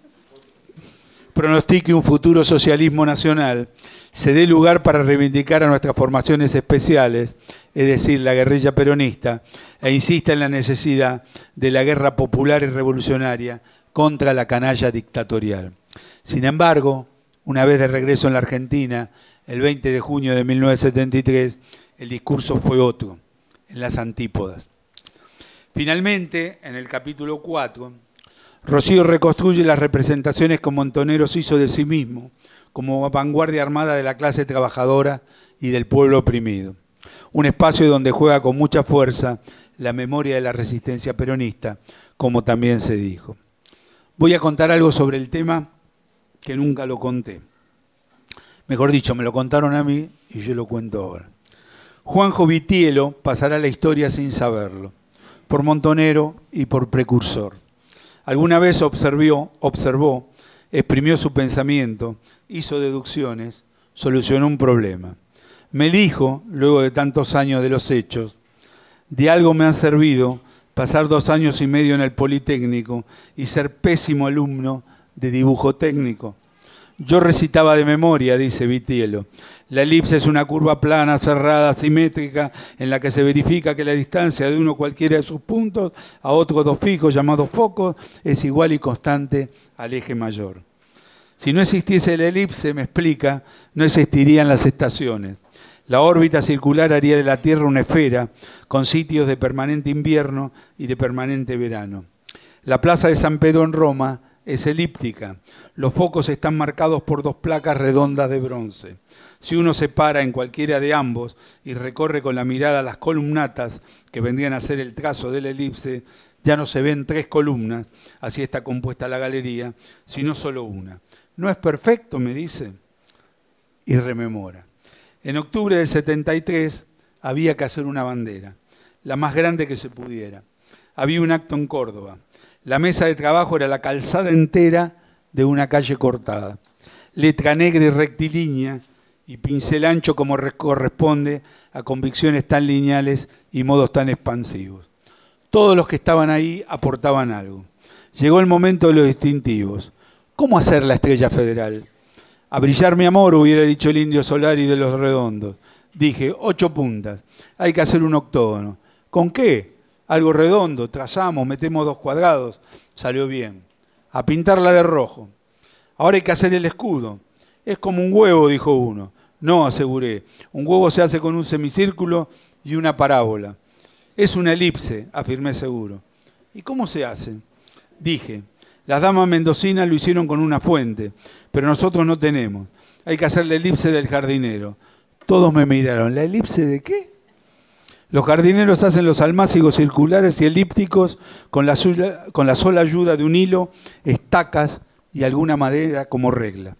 <laughs> pronostique un futuro socialismo nacional, se dé lugar para reivindicar a nuestras formaciones especiales, es decir, la guerrilla peronista, e insista en la necesidad de la guerra popular y revolucionaria contra la canalla dictatorial. Sin embargo, una vez de regreso en la Argentina, el 20 de junio de 1973, el discurso fue otro, en las antípodas. Finalmente, en el capítulo 4, Rocío reconstruye las representaciones que Montoneros hizo de sí mismo, como vanguardia armada de la clase trabajadora y del pueblo oprimido. Un espacio donde juega con mucha fuerza la memoria de la resistencia peronista, como también se dijo. Voy a contar algo sobre el tema que nunca lo conté. Mejor dicho, me lo contaron a mí y yo lo cuento ahora. Juanjo Vitielo pasará la historia sin saberlo, por montonero y por precursor. Alguna vez observó, observó, exprimió su pensamiento, hizo deducciones, solucionó un problema. Me dijo, luego de tantos años de los hechos, de algo me ha servido pasar dos años y medio en el Politécnico y ser pésimo alumno de dibujo técnico yo recitaba de memoria, dice Vitielo. La elipse es una curva plana, cerrada, simétrica, en la que se verifica que la distancia de uno cualquiera de sus puntos a otros dos fijos llamados focos es igual y constante al eje mayor. Si no existiese la elipse, me explica, no existirían las estaciones. La órbita circular haría de la Tierra una esfera con sitios de permanente invierno y de permanente verano. La plaza de San Pedro en Roma es elíptica. Los focos están marcados por dos placas redondas de bronce. Si uno se para en cualquiera de ambos y recorre con la mirada las columnatas, que vendrían a ser el trazo de la elipse, ya no se ven tres columnas, así está compuesta la galería, sino solo una. No es perfecto, me dice, y rememora. En octubre del 73 había que hacer una bandera, la más grande que se pudiera. Había un acto en Córdoba la mesa de trabajo era la calzada entera de una calle cortada. Letra negra y rectilínea y pincel ancho como corresponde a convicciones tan lineales y modos tan expansivos. Todos los que estaban ahí aportaban algo. Llegó el momento de los distintivos. ¿Cómo hacer la estrella federal? A brillar mi amor, hubiera dicho el indio solar y de los redondos. Dije, ocho puntas. Hay que hacer un octógono. ¿Con qué? algo redondo, trazamos, metemos dos cuadrados, salió bien. A pintarla de rojo. Ahora hay que hacer el escudo. Es como un huevo, dijo uno. No, aseguré. Un huevo se hace con un semicírculo y una parábola. Es una elipse, afirmé seguro. ¿Y cómo se hace? Dije, las damas mendocinas lo hicieron con una fuente, pero nosotros no tenemos. Hay que hacer la elipse del jardinero. Todos me miraron. ¿La elipse de qué? Los jardineros hacen los almácigos circulares y elípticos con la, sola, ayuda de un hilo, estacas y alguna madera como regla.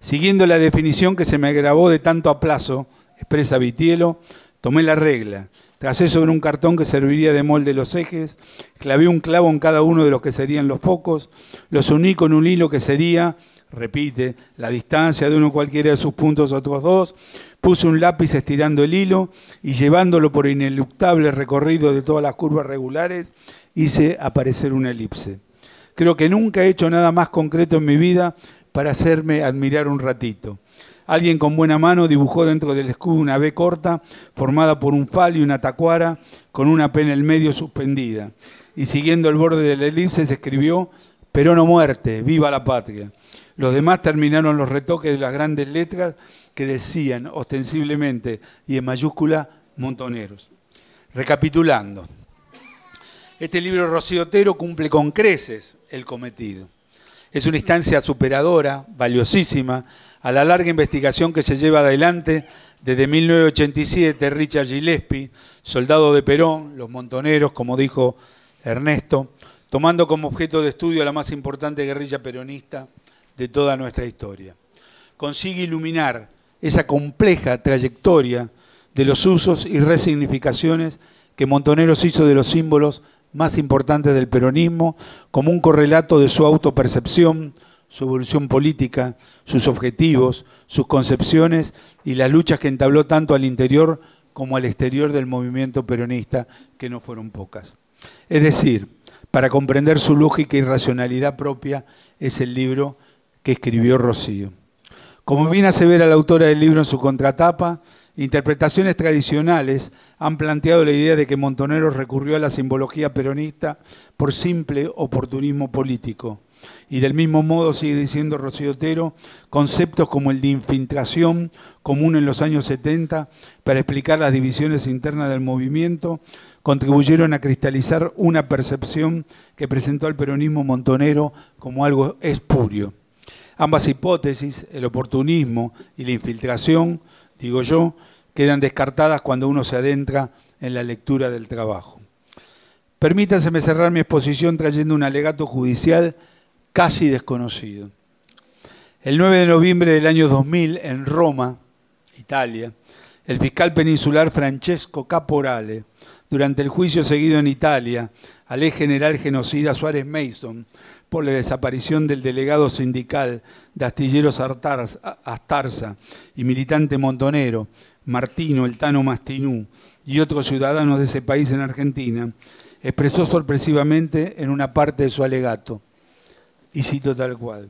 Siguiendo la definición que se me grabó de tanto aplazo, expresa Vitielo, tomé la regla, tracé sobre un cartón que serviría de molde los ejes, clavé un clavo en cada uno de los que serían los focos, los uní con un hilo que sería repite, la distancia de uno cualquiera de sus puntos a otros dos, puse un lápiz estirando el hilo y llevándolo por ineluctable recorrido de todas las curvas regulares, hice aparecer una elipse. Creo que nunca he hecho nada más concreto en mi vida para hacerme admirar un ratito. Alguien con buena mano dibujó dentro del escudo una B corta, formada por un fal y una tacuara, con una pena en el medio suspendida. Y siguiendo el borde de la elipse se escribió, Pero no muerte, viva la patria. Los demás terminaron los retoques de las grandes letras que decían ostensiblemente y en mayúscula Montoneros. Recapitulando, este libro rociotero cumple con creces el cometido. Es una instancia superadora, valiosísima, a la larga investigación que se lleva adelante desde 1987, Richard Gillespie, soldado de Perón, los montoneros, como dijo Ernesto, tomando como objeto de estudio a la más importante guerrilla peronista de toda nuestra historia. Consigue iluminar esa compleja trayectoria de los usos y resignificaciones que Montoneros hizo de los símbolos más importantes del peronismo como un correlato de su autopercepción, su evolución política, sus objetivos, sus concepciones y las luchas que entabló tanto al interior como al exterior del movimiento peronista, que no fueron pocas. Es decir, para comprender su lógica y racionalidad propia, es el libro que escribió Rocío. Como bien a la autora del libro en su contratapa, interpretaciones tradicionales han planteado la idea de que Montonero recurrió a la simbología peronista por simple oportunismo político. Y del mismo modo, sigue diciendo Rocío Otero, conceptos como el de infiltración, común en los años 70, para explicar las divisiones internas del movimiento, contribuyeron a cristalizar una percepción que presentó al peronismo montonero como algo espurio. Ambas hipótesis, el oportunismo y la infiltración, digo yo, quedan descartadas cuando uno se adentra en la lectura del trabajo. Permítanseme cerrar mi exposición trayendo un alegato judicial casi desconocido. El 9 de noviembre del año 2000, en Roma, Italia, el fiscal peninsular Francesco Caporale, durante el juicio seguido en Italia al ex general genocida Suárez Mason, por la desaparición del delegado sindical de Astilleros Astarza y militante montonero Martino Eltano Tano Mastinú y otros ciudadanos de ese país en Argentina, expresó sorpresivamente en una parte de su alegato, y cito tal cual,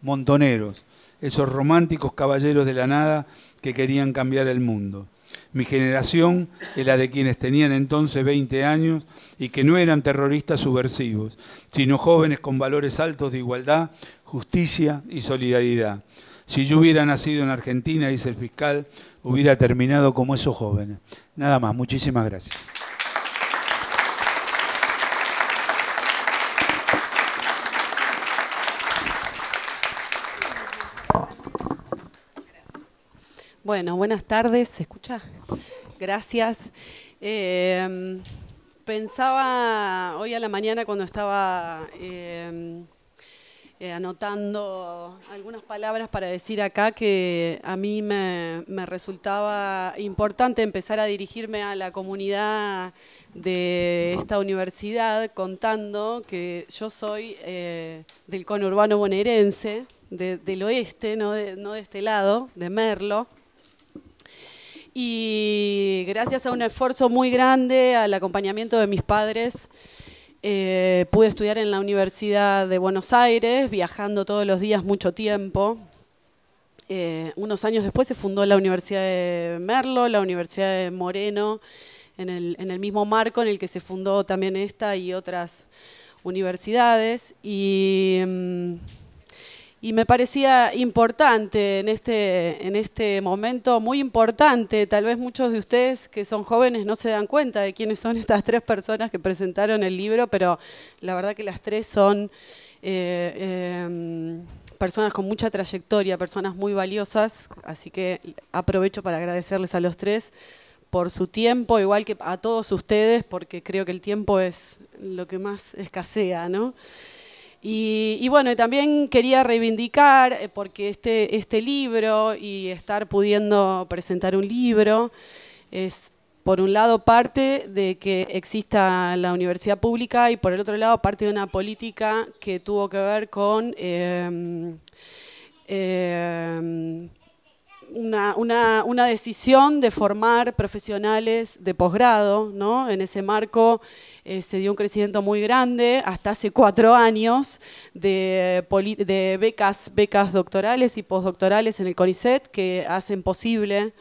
Montoneros, esos románticos caballeros de la nada que querían cambiar el mundo. Mi generación es la de quienes tenían entonces 20 años y que no eran terroristas subversivos, sino jóvenes con valores altos de igualdad, justicia y solidaridad. Si yo hubiera nacido en Argentina, dice el fiscal, hubiera terminado como esos jóvenes. Nada más, muchísimas gracias. Bueno, buenas tardes, ¿se escucha? Gracias. Em, pensaba hoy a la mañana cuando estaba em, eh, anotando algunas palabras para decir acá que a mí me, resultaba importante empezar a dirigirme a la comunidad de esta universidad contando que yo soy eh, del conurbano bonaerense, del oeste, no de este lado, de Merlo y gracias a un esfuerzo muy grande, al acompañamiento de mis padres, eh, pude estudiar en la Universidad de Buenos Aires, viajando todos los días mucho tiempo. Eh, unos años después se fundó la Universidad de Merlo, la Universidad de Moreno, en el, mismo marco en el que se fundó también esta y otras universidades. Y. Mm, y me parecía importante en este, en este momento, muy importante, tal vez muchos de ustedes que son jóvenes no se dan cuenta de quiénes son <laughs> estas tres personas que presentaron el libro, pero la verdad que las tres son eh, em, personas con mucha trayectoria, personas muy valiosas, así que aprovecho para agradecerles a los tres por su tiempo, igual que a todos ustedes, porque creo que el tiempo es lo que más escasea, ¿no? Y, bueno, también quería reivindicar, eh, porque este, este libro y estar pudiendo presentar un libro es, por un lado, parte de que exista la universidad pública y, por el otro lado, parte de una política que tuvo que ver con em, em, una, una, decisión de formar profesionales de posgrado, ¿no? En ese marco eh, se dio un crecimiento muy grande hasta hace cuatro años de, becas, becas doctorales y postdoctorales en el CONICET que hacen posible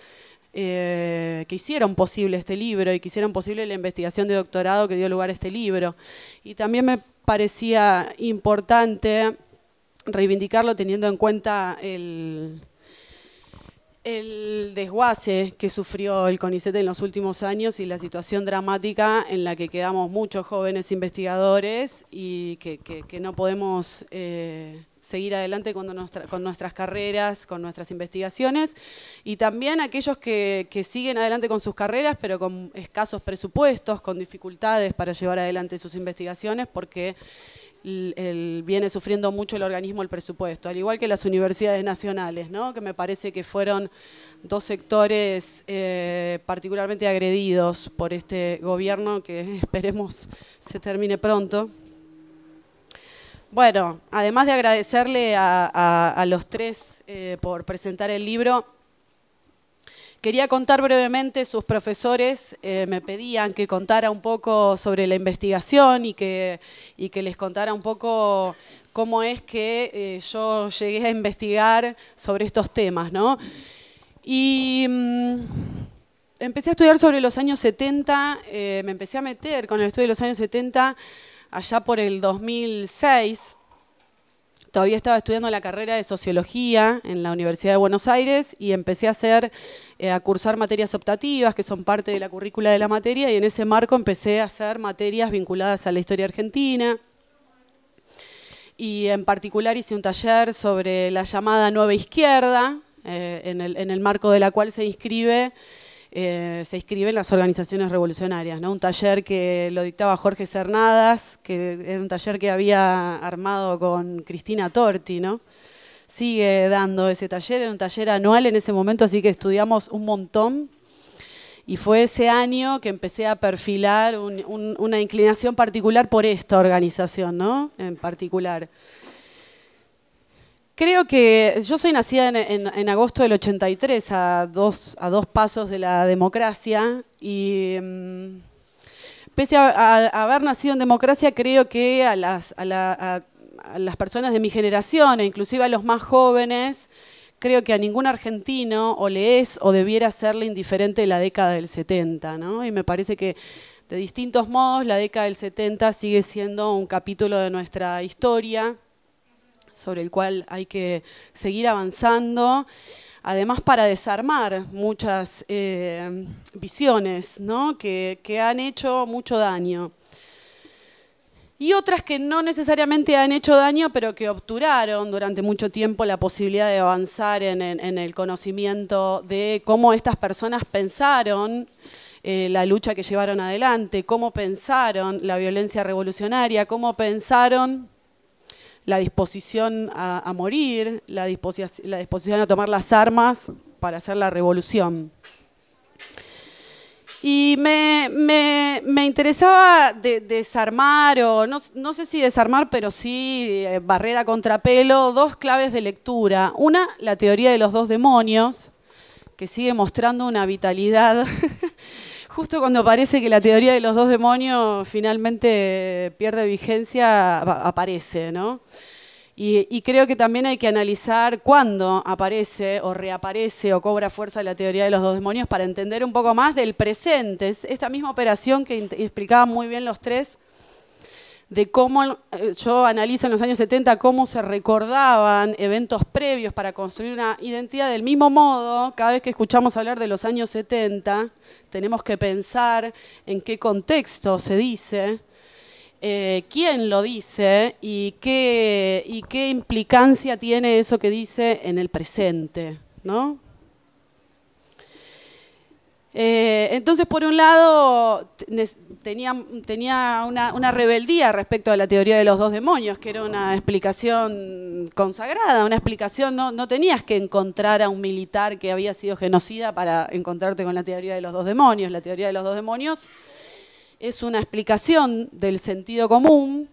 eh, que hicieron posible este libro y que hicieron posible la investigación de doctorado que dio lugar a este libro. Y también me parecía importante reivindicarlo teniendo en cuenta el, el desguace que sufrió el CONICET en los últimos años y la situación dramática en la que quedamos muchos jóvenes investigadores y que, no podemos eh, seguir adelante con, nuestras carreras, con nuestras investigaciones y también aquellos que, que siguen adelante con sus carreras pero con escasos presupuestos, con dificultades para llevar adelante sus investigaciones porque viene sufriendo mucho el organismo el presupuesto, al igual que las universidades nacionales, ¿no? que me parece que fueron dos sectores eh, particularmente agredidos por este gobierno que <laughs> esperemos se termine pronto. Bueno, además de agradecerle a, los tres eh, por presentar el libro, Quería contar brevemente, sus profesores eh, me pedían que contara un poco sobre la investigación y que, y que les contara un poco cómo es que eh, yo llegué a investigar sobre estos temas. Y mm, empecé a estudiar sobre los años 70, eh, me empecé a meter con el estudio de los años 70 allá por el 2006 Todavía estaba estudiando la carrera de sociología en la Universidad de Buenos Aires y empecé eh, a cursar materias optativas que son parte de la currícula de la materia y en ese marco empecé a hacer materias vinculadas a la historia argentina y en particular hice un taller sobre la llamada nueva izquierda eh, en el marco de la cual se inscribe eh, se inscribe en las organizaciones revolucionarias. ¿no? Un taller que lo dictaba Jorge Cernadas, que era un taller que había armado con Cristina Torti, sigue dando ese taller, era un taller anual en ese momento, así que estudiamos un montón. Y fue ese año que empecé a perfilar una inclinación particular por esta organización, ¿no? En particular. Creo que yo soy nacida en, agosto del 83, a dos, a dos pasos de la democracia, y mm, pese a, haber nacido en democracia, creo que a las, a, las personas de mi generación, e inclusive a los más jóvenes, creo que a ningún argentino o le es o debiera serle indiferente la década del 70, ¿no? Y me parece que de distintos modos la década del 70 sigue siendo un capítulo de nuestra historia sobre el cual hay que seguir avanzando, además para desarmar muchas eh, visiones que, han hecho mucho daño. Y otras que no necesariamente han hecho daño, pero que obturaron durante mucho tiempo la posibilidad de avanzar en, el conocimiento de cómo estas personas pensaron eh, la lucha que llevaron adelante, cómo pensaron la violencia revolucionaria, cómo pensaron la disposición a, morir, la, disposición a tomar las armas para hacer la revolución. Y me, interesaba desarmar, o no, sé si desarmar, pero sí eh, barrera contra pelo, dos claves de lectura. Una, la teoría de los dos demonios, que sigue mostrando una vitalidad <laughs> justo cuando parece que la teoría de los dos demonios finalmente pierde vigencia, aparece, ¿no? Y, creo que también hay que analizar cuándo aparece o reaparece o cobra fuerza la teoría de los dos demonios para entender un poco más del presente. esta misma operación que explicaban muy bien los tres de cómo, eh, yo analizo en los años 70 cómo se recordaban eventos previos para construir una identidad. Del mismo modo, cada vez que escuchamos hablar de los años 70, tenemos que pensar en qué contexto se dice, eh, quién lo dice y qué, y qué implicancia tiene eso que dice en el presente, ¿no? Eh, entonces, por un lado, tenía, una, rebeldía respecto a la teoría de los dos demonios, que era una explicación consagrada, una explicación, no, tenías que encontrar a un militar que había sido genocida para encontrarte con la teoría de los dos demonios. La teoría de los dos demonios es una explicación del sentido común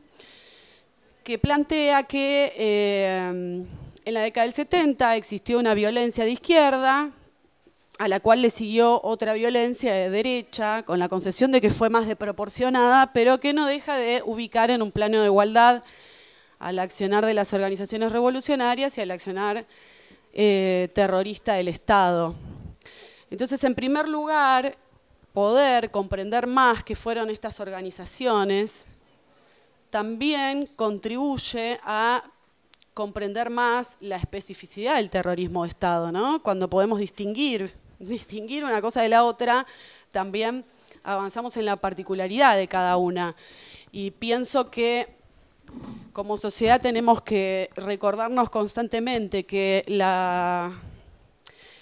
que plantea que eh, en la década del 70 existió una violencia de izquierda a la cual le siguió otra violencia de derecha, con la concesión de que fue más desproporcionada, pero que no deja de ubicar en un plano de igualdad al accionar de las organizaciones revolucionarias y al accionar eh, terrorista del Estado. Entonces, en primer lugar, poder comprender más qué fueron estas organizaciones también contribuye a comprender más la especificidad del terrorismo de Estado, ¿no? cuando podemos distinguir <laughs> distinguir una cosa de la otra, también avanzamos en la particularidad de cada una. Y pienso que como sociedad tenemos que recordarnos constantemente que la,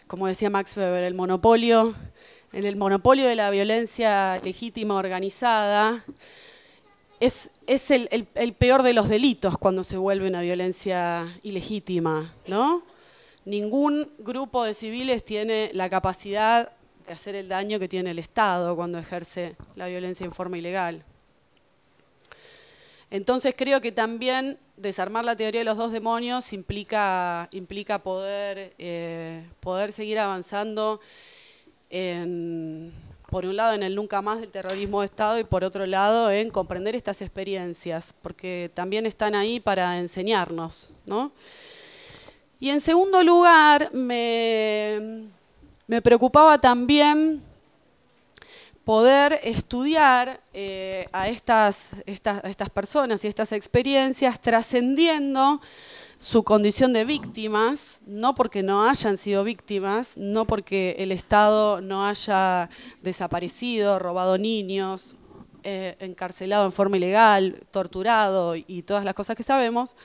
como decía Max Weber, el monopolio, el monopolio de la violencia legítima organizada, es, el, el peor de los delitos cuando se vuelve una violencia ilegítima, ¿no? ningún grupo de civiles tiene la capacidad de hacer el daño que tiene el Estado cuando ejerce la violencia en forma ilegal. Entonces creo que también desarmar la teoría de los dos demonios implica, poder, eh, poder seguir avanzando por un lado en el nunca más del terrorismo de Estado y por otro lado en comprender estas experiencias, porque también están ahí para enseñarnos, ¿no? Y en segundo lugar, me, preocupaba también poder estudiar eh, a, estas, personas y estas experiencias trascendiendo su condición de víctimas, no porque no hayan sido víctimas, no porque el Estado no haya desaparecido, robado niños, eh, encarcelado en forma ilegal, torturado y todas las cosas que sabemos,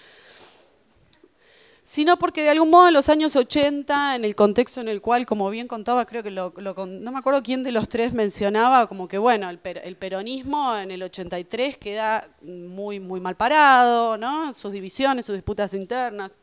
sino porque de algún modo en los años 80, en el contexto en el cual, como bien contaba, creo que no me acuerdo quién de los tres mencionaba, como que bueno, el, peronismo en el 83 queda muy, muy mal parado, ¿no? sus divisiones, sus disputas internas.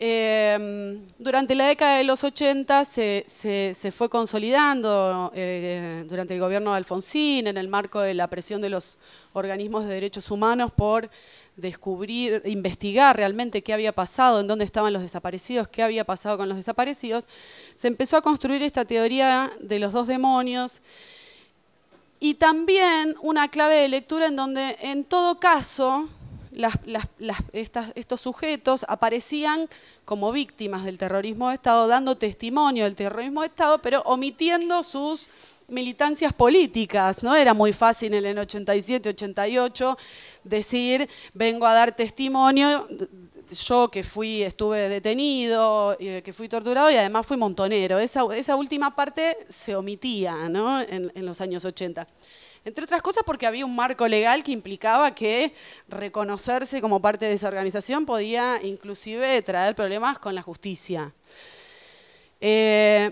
Eh, durante la década de los 80 se, fue consolidando eh, durante el gobierno de Alfonsín en el marco de la presión de los organismos de derechos humanos por descubrir, investigar realmente qué había pasado, en dónde estaban los desaparecidos, qué había pasado con los desaparecidos, se empezó a construir esta teoría de los dos demonios y también una clave de lectura en donde en todo caso estos sujetos aparecían como víctimas del terrorismo de Estado, dando testimonio del terrorismo de Estado, pero omitiendo sus militancias políticas, ¿no? Era muy fácil en el 87, 88 decir, vengo a dar testimonio, yo que fui, estuve detenido, eh, que fui torturado y además fui montonero. Esa, última parte se omitía, en, los años 80 entre otras cosas porque había un marco legal que implicaba que reconocerse como parte de esa organización podía inclusive traer problemas con la justicia. Eh,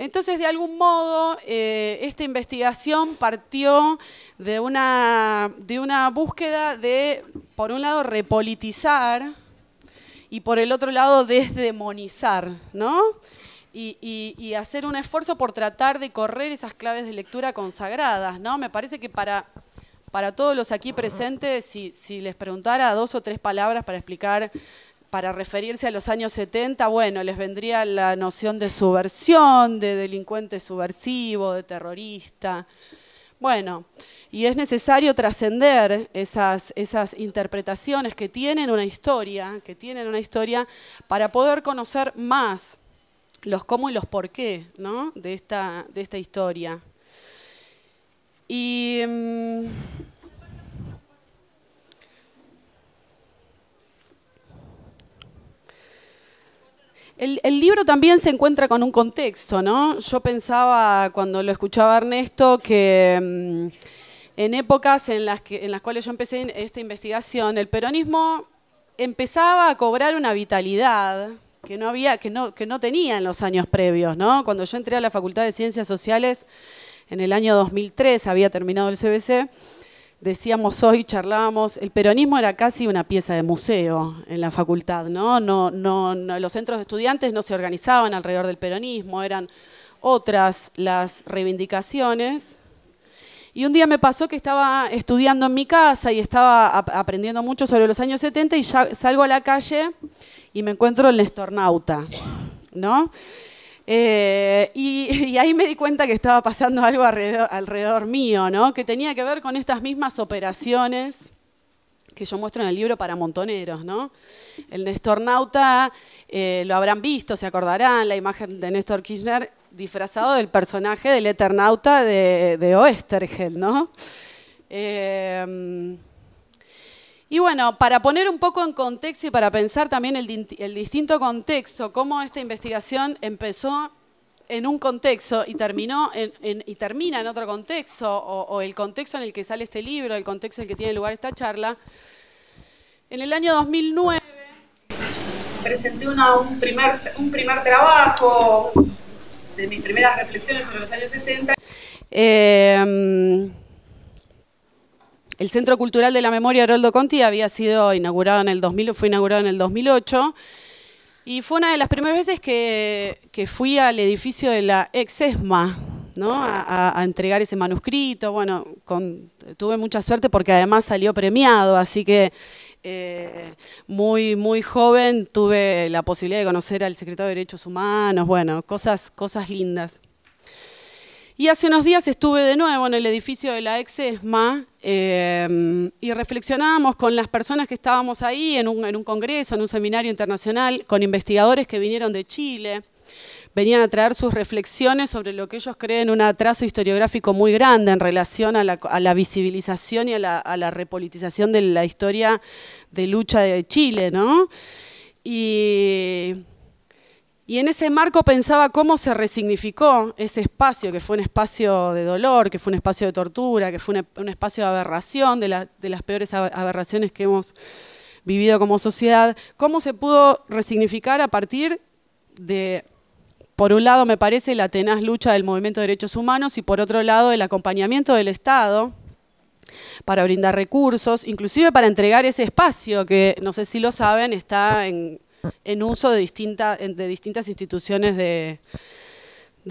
entonces, de algún modo, eh, esta investigación partió de una, de una búsqueda de, por un lado, repolitizar y por el otro lado, desdemonizar, ¿no? Y, hacer un esfuerzo por tratar de correr esas claves de lectura consagradas, ¿no? Me parece que para, para todos los aquí presentes, si, si les preguntara dos o tres palabras para explicar para referirse a los años 70, bueno, les vendría la noción de subversión, de delincuente subversivo, de terrorista. Bueno, y es necesario trascender esas, interpretaciones que tienen una historia, que tienen una historia, para poder conocer más los cómo y los por qué ¿no? de, esta, historia. Y. Mm, El, libro también se encuentra con un contexto, ¿no? Yo pensaba cuando lo escuchaba Ernesto que mm, en épocas en las, que, en las cuales yo empecé esta investigación, el peronismo empezaba a cobrar una vitalidad que no, había, que no, que no tenía en los años previos, ¿no? Cuando yo entré a la Facultad de Ciencias Sociales en el año 2003, había terminado el CBC, decíamos hoy, charlábamos, el peronismo era casi una pieza de museo en la facultad, ¿no? los centros de estudiantes no se organizaban alrededor del peronismo, eran otras las reivindicaciones. Y un día me pasó que estaba estudiando en mi casa y estaba aprendiendo mucho sobre los años 70 y ya salgo a la calle y me encuentro el Nestornauta, ¿no? Eh, <laughs> y, ahí me di cuenta que estaba pasando algo alrededor, mío, ¿no? que tenía que ver con estas mismas operaciones que yo muestro en el libro para montoneros, ¿no? El Néstor Nauta, eh, lo habrán visto, se acordarán, la imagen de Néstor Kirchner disfrazado del personaje del Eternauta de, de Oestergel, ¿no? Eh, y bueno, para poner un poco en contexto y para pensar también el, distinto contexto, cómo esta investigación empezó en un contexto y, terminó y termina en otro contexto, o, el contexto en el que sale este libro, el contexto en el que tiene lugar esta charla. En el año 2009 presenté un, primer, un primer trabajo de mis primeras reflexiones sobre los años 70. El Centro Cultural de la Memoria Haroldo Conti había sido inaugurado en el 2000, fue inaugurado en el 2008 y fue una de las primeras veces que, fui al edificio de la ex ESMA, A, entregar ese manuscrito. Bueno, tuve mucha suerte porque además salió premiado, así que eh, muy, muy joven tuve la posibilidad de conocer al secretario de Derechos Humanos, bueno, cosas, cosas lindas. Y hace unos días estuve de nuevo en el edificio de la ex ESMA Em, y reflexionábamos con las personas que estábamos ahí en un, congreso, en un seminario internacional, con investigadores que vinieron de Chile, venían a traer sus reflexiones sobre lo que ellos creen un atraso historiográfico muy grande en relación a la, visibilización y a la, a repolitización de la historia de lucha de Chile, ¿no? Y y en ese marco pensaba cómo se resignificó ese espacio, que fue un espacio de dolor, que fue un espacio de tortura, que fue un, espacio de aberración, de las peores aberraciones que hemos vivido como sociedad, cómo se pudo resignificar a partir de por un lado me parece la tenaz lucha del movimiento de derechos humanos y por otro lado el acompañamiento del Estado para brindar recursos, inclusive para entregar ese espacio que no sé si lo saben, está en, en uso de, de distintas instituciones de,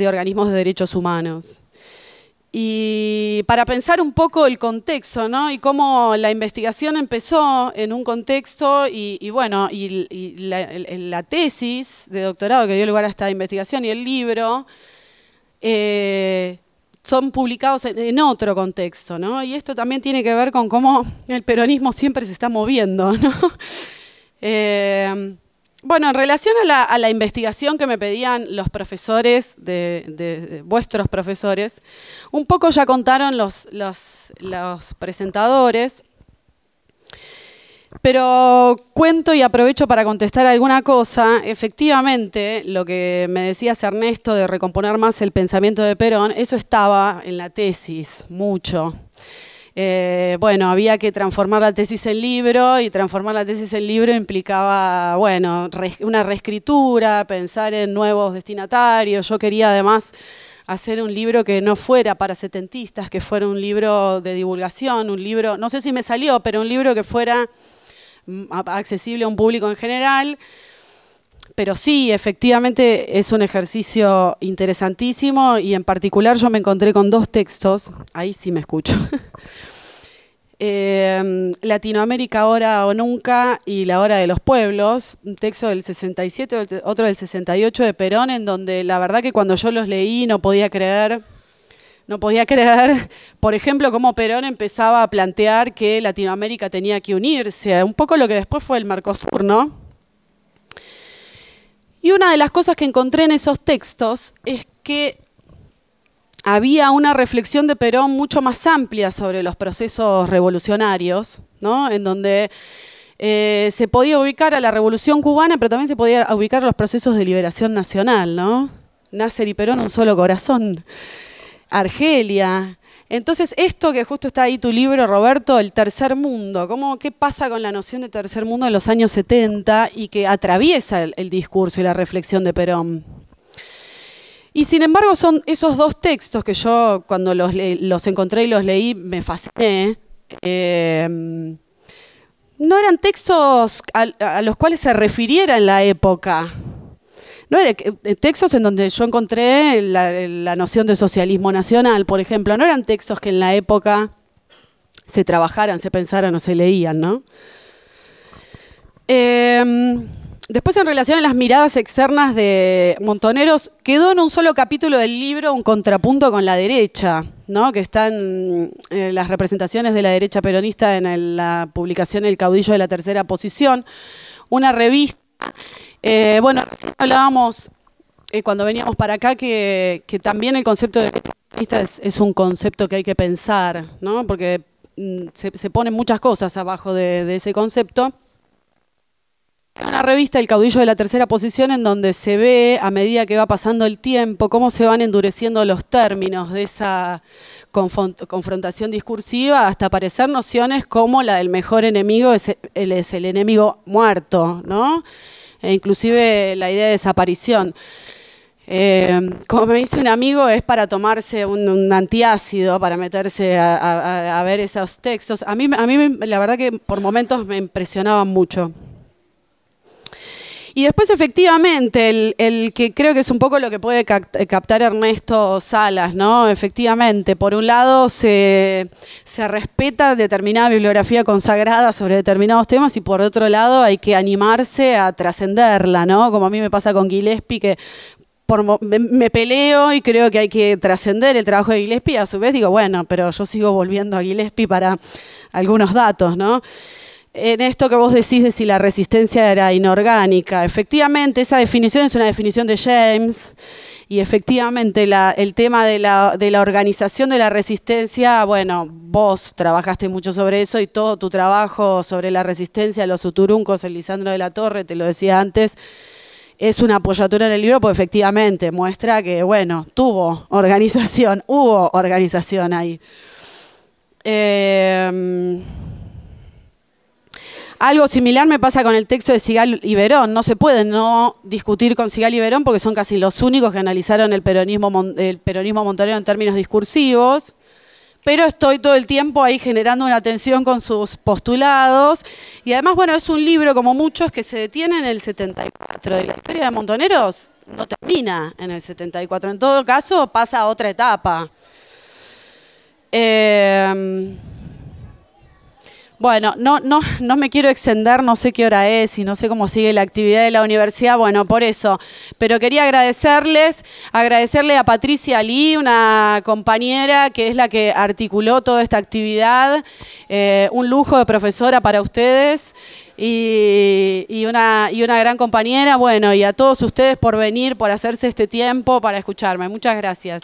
organismos de derechos humanos. Y para pensar un poco el contexto, ¿no? Y cómo la investigación empezó en un contexto y, bueno, y, la, tesis de doctorado que dio lugar a esta investigación y el libro eh, son publicados en, otro contexto, ¿no? Y esto también tiene que ver con cómo el peronismo siempre se está moviendo, ¿no? <laughs> Eh, bueno, en relación a la, investigación que me pedían los profesores, de, vuestros profesores, un poco ya contaron los, los, presentadores, pero cuento y aprovecho para contestar alguna cosa. Efectivamente, lo que me decías Ernesto de recomponer más el pensamiento de Perón, eso estaba en la tesis, mucho. Eh, bueno, había que transformar la tesis en libro y transformar la tesis en libro implicaba, bueno, una reescritura, pensar en nuevos destinatarios. Yo quería además hacer un libro que no fuera para setentistas, que fuera un libro de divulgación, un libro, no sé si me salió, pero un libro que fuera mm, accesible a un público en general pero sí, efectivamente es un ejercicio interesantísimo y en particular yo me encontré con dos textos, ahí sí me escucho. <laughs> Em, Latinoamérica ahora o nunca y La hora de los pueblos, un texto del 67, otro del 68 de Perón, en donde la verdad que cuando yo los leí no podía creer, no podía creer, por ejemplo, cómo Perón empezaba a plantear que Latinoamérica tenía que unirse, un poco lo que después fue el Mercosur, ¿no? Y una de las cosas que encontré en esos textos es que había una reflexión de Perón mucho más amplia sobre los procesos revolucionarios, ¿no? en donde eh, se podía ubicar a la revolución cubana, pero también se podía ubicar a los procesos de liberación nacional, ¿no? Nasser y Perón, un solo corazón. Argelia, entonces, esto que justo está ahí tu libro, Roberto, el tercer mundo, ¿cómo, ¿qué pasa con la noción de tercer mundo de los años 70 y que atraviesa el, discurso y la reflexión de Perón? Y sin embargo, son esos dos textos que yo cuando los, encontré y los leí me fasciné. Em, no eran textos a, a, los cuales se refiriera en la época. No, eh, textos en donde yo encontré la, noción de socialismo nacional, por ejemplo, no eran textos que en la época se trabajaran, se pensaran o se leían, ¿no? Em, después, en relación a las miradas externas de Montoneros, quedó en un solo capítulo del libro un contrapunto con la derecha, ¿no? que están las representaciones de la derecha peronista en la publicación El caudillo de la tercera posición, una revista eh, bueno, hablábamos eh, cuando veníamos para acá que, que, también el concepto de es, es un concepto que hay que pensar, ¿no? Porque mm, se, se, ponen muchas cosas abajo de, de ese concepto una revista, El caudillo de la tercera posición, en donde se ve a medida que va pasando el tiempo cómo se van endureciendo los términos de esa confrontación discursiva hasta aparecer nociones como la del mejor enemigo es el, el enemigo muerto, ¿no? E inclusive la idea de desaparición. Eh, como me dice un amigo, es para tomarse un, antiácido, para meterse a, ver esos textos. A mí, a mí, la verdad que por momentos me impresionaban mucho. Y después, efectivamente, el, que creo que es un poco lo que puede captar Ernesto Salas, ¿no? Efectivamente, por un lado se, respeta determinada bibliografía consagrada sobre determinados temas y por otro lado hay que animarse a trascenderla, ¿no? Como a mí me pasa con Gillespie, que por, me, me, peleo y creo que hay que trascender el trabajo de Gillespie. A su vez digo, bueno, pero yo sigo volviendo a Gillespie para algunos datos, ¿no? en esto que vos decís de si la resistencia era inorgánica. Efectivamente, esa definición es una definición de James y efectivamente el tema de la, organización de la resistencia, bueno, vos trabajaste mucho sobre eso y todo tu trabajo sobre la resistencia, los uturuncos, el Lisandro de la Torre, te lo decía antes, es una apoyatura en el libro porque efectivamente muestra que, bueno, tuvo organización, <laughs> hubo organización ahí. Eh, algo similar me pasa con el texto de Sigal y Verón. No se puede no discutir con Sigal y Verón porque son casi los únicos que analizaron el peronismo, montonero en términos discursivos. Pero estoy todo el tiempo ahí generando una tensión con sus postulados. Y además, bueno, es un libro, como muchos, que se detiene en el 74. De la historia de Montoneros no termina en el 74. En todo caso, pasa a otra etapa. Eh, bueno, no, no, no me quiero extender, no sé qué hora es y no sé cómo sigue la actividad de la universidad, bueno, por eso. Pero quería agradecerles, agradecerle a Patricia Lee, una compañera que es la que articuló toda esta actividad, eh, un lujo de profesora para ustedes. Y, y, una, y una gran compañera, bueno, y a todos ustedes por venir, por hacerse este tiempo para escucharme. Muchas gracias.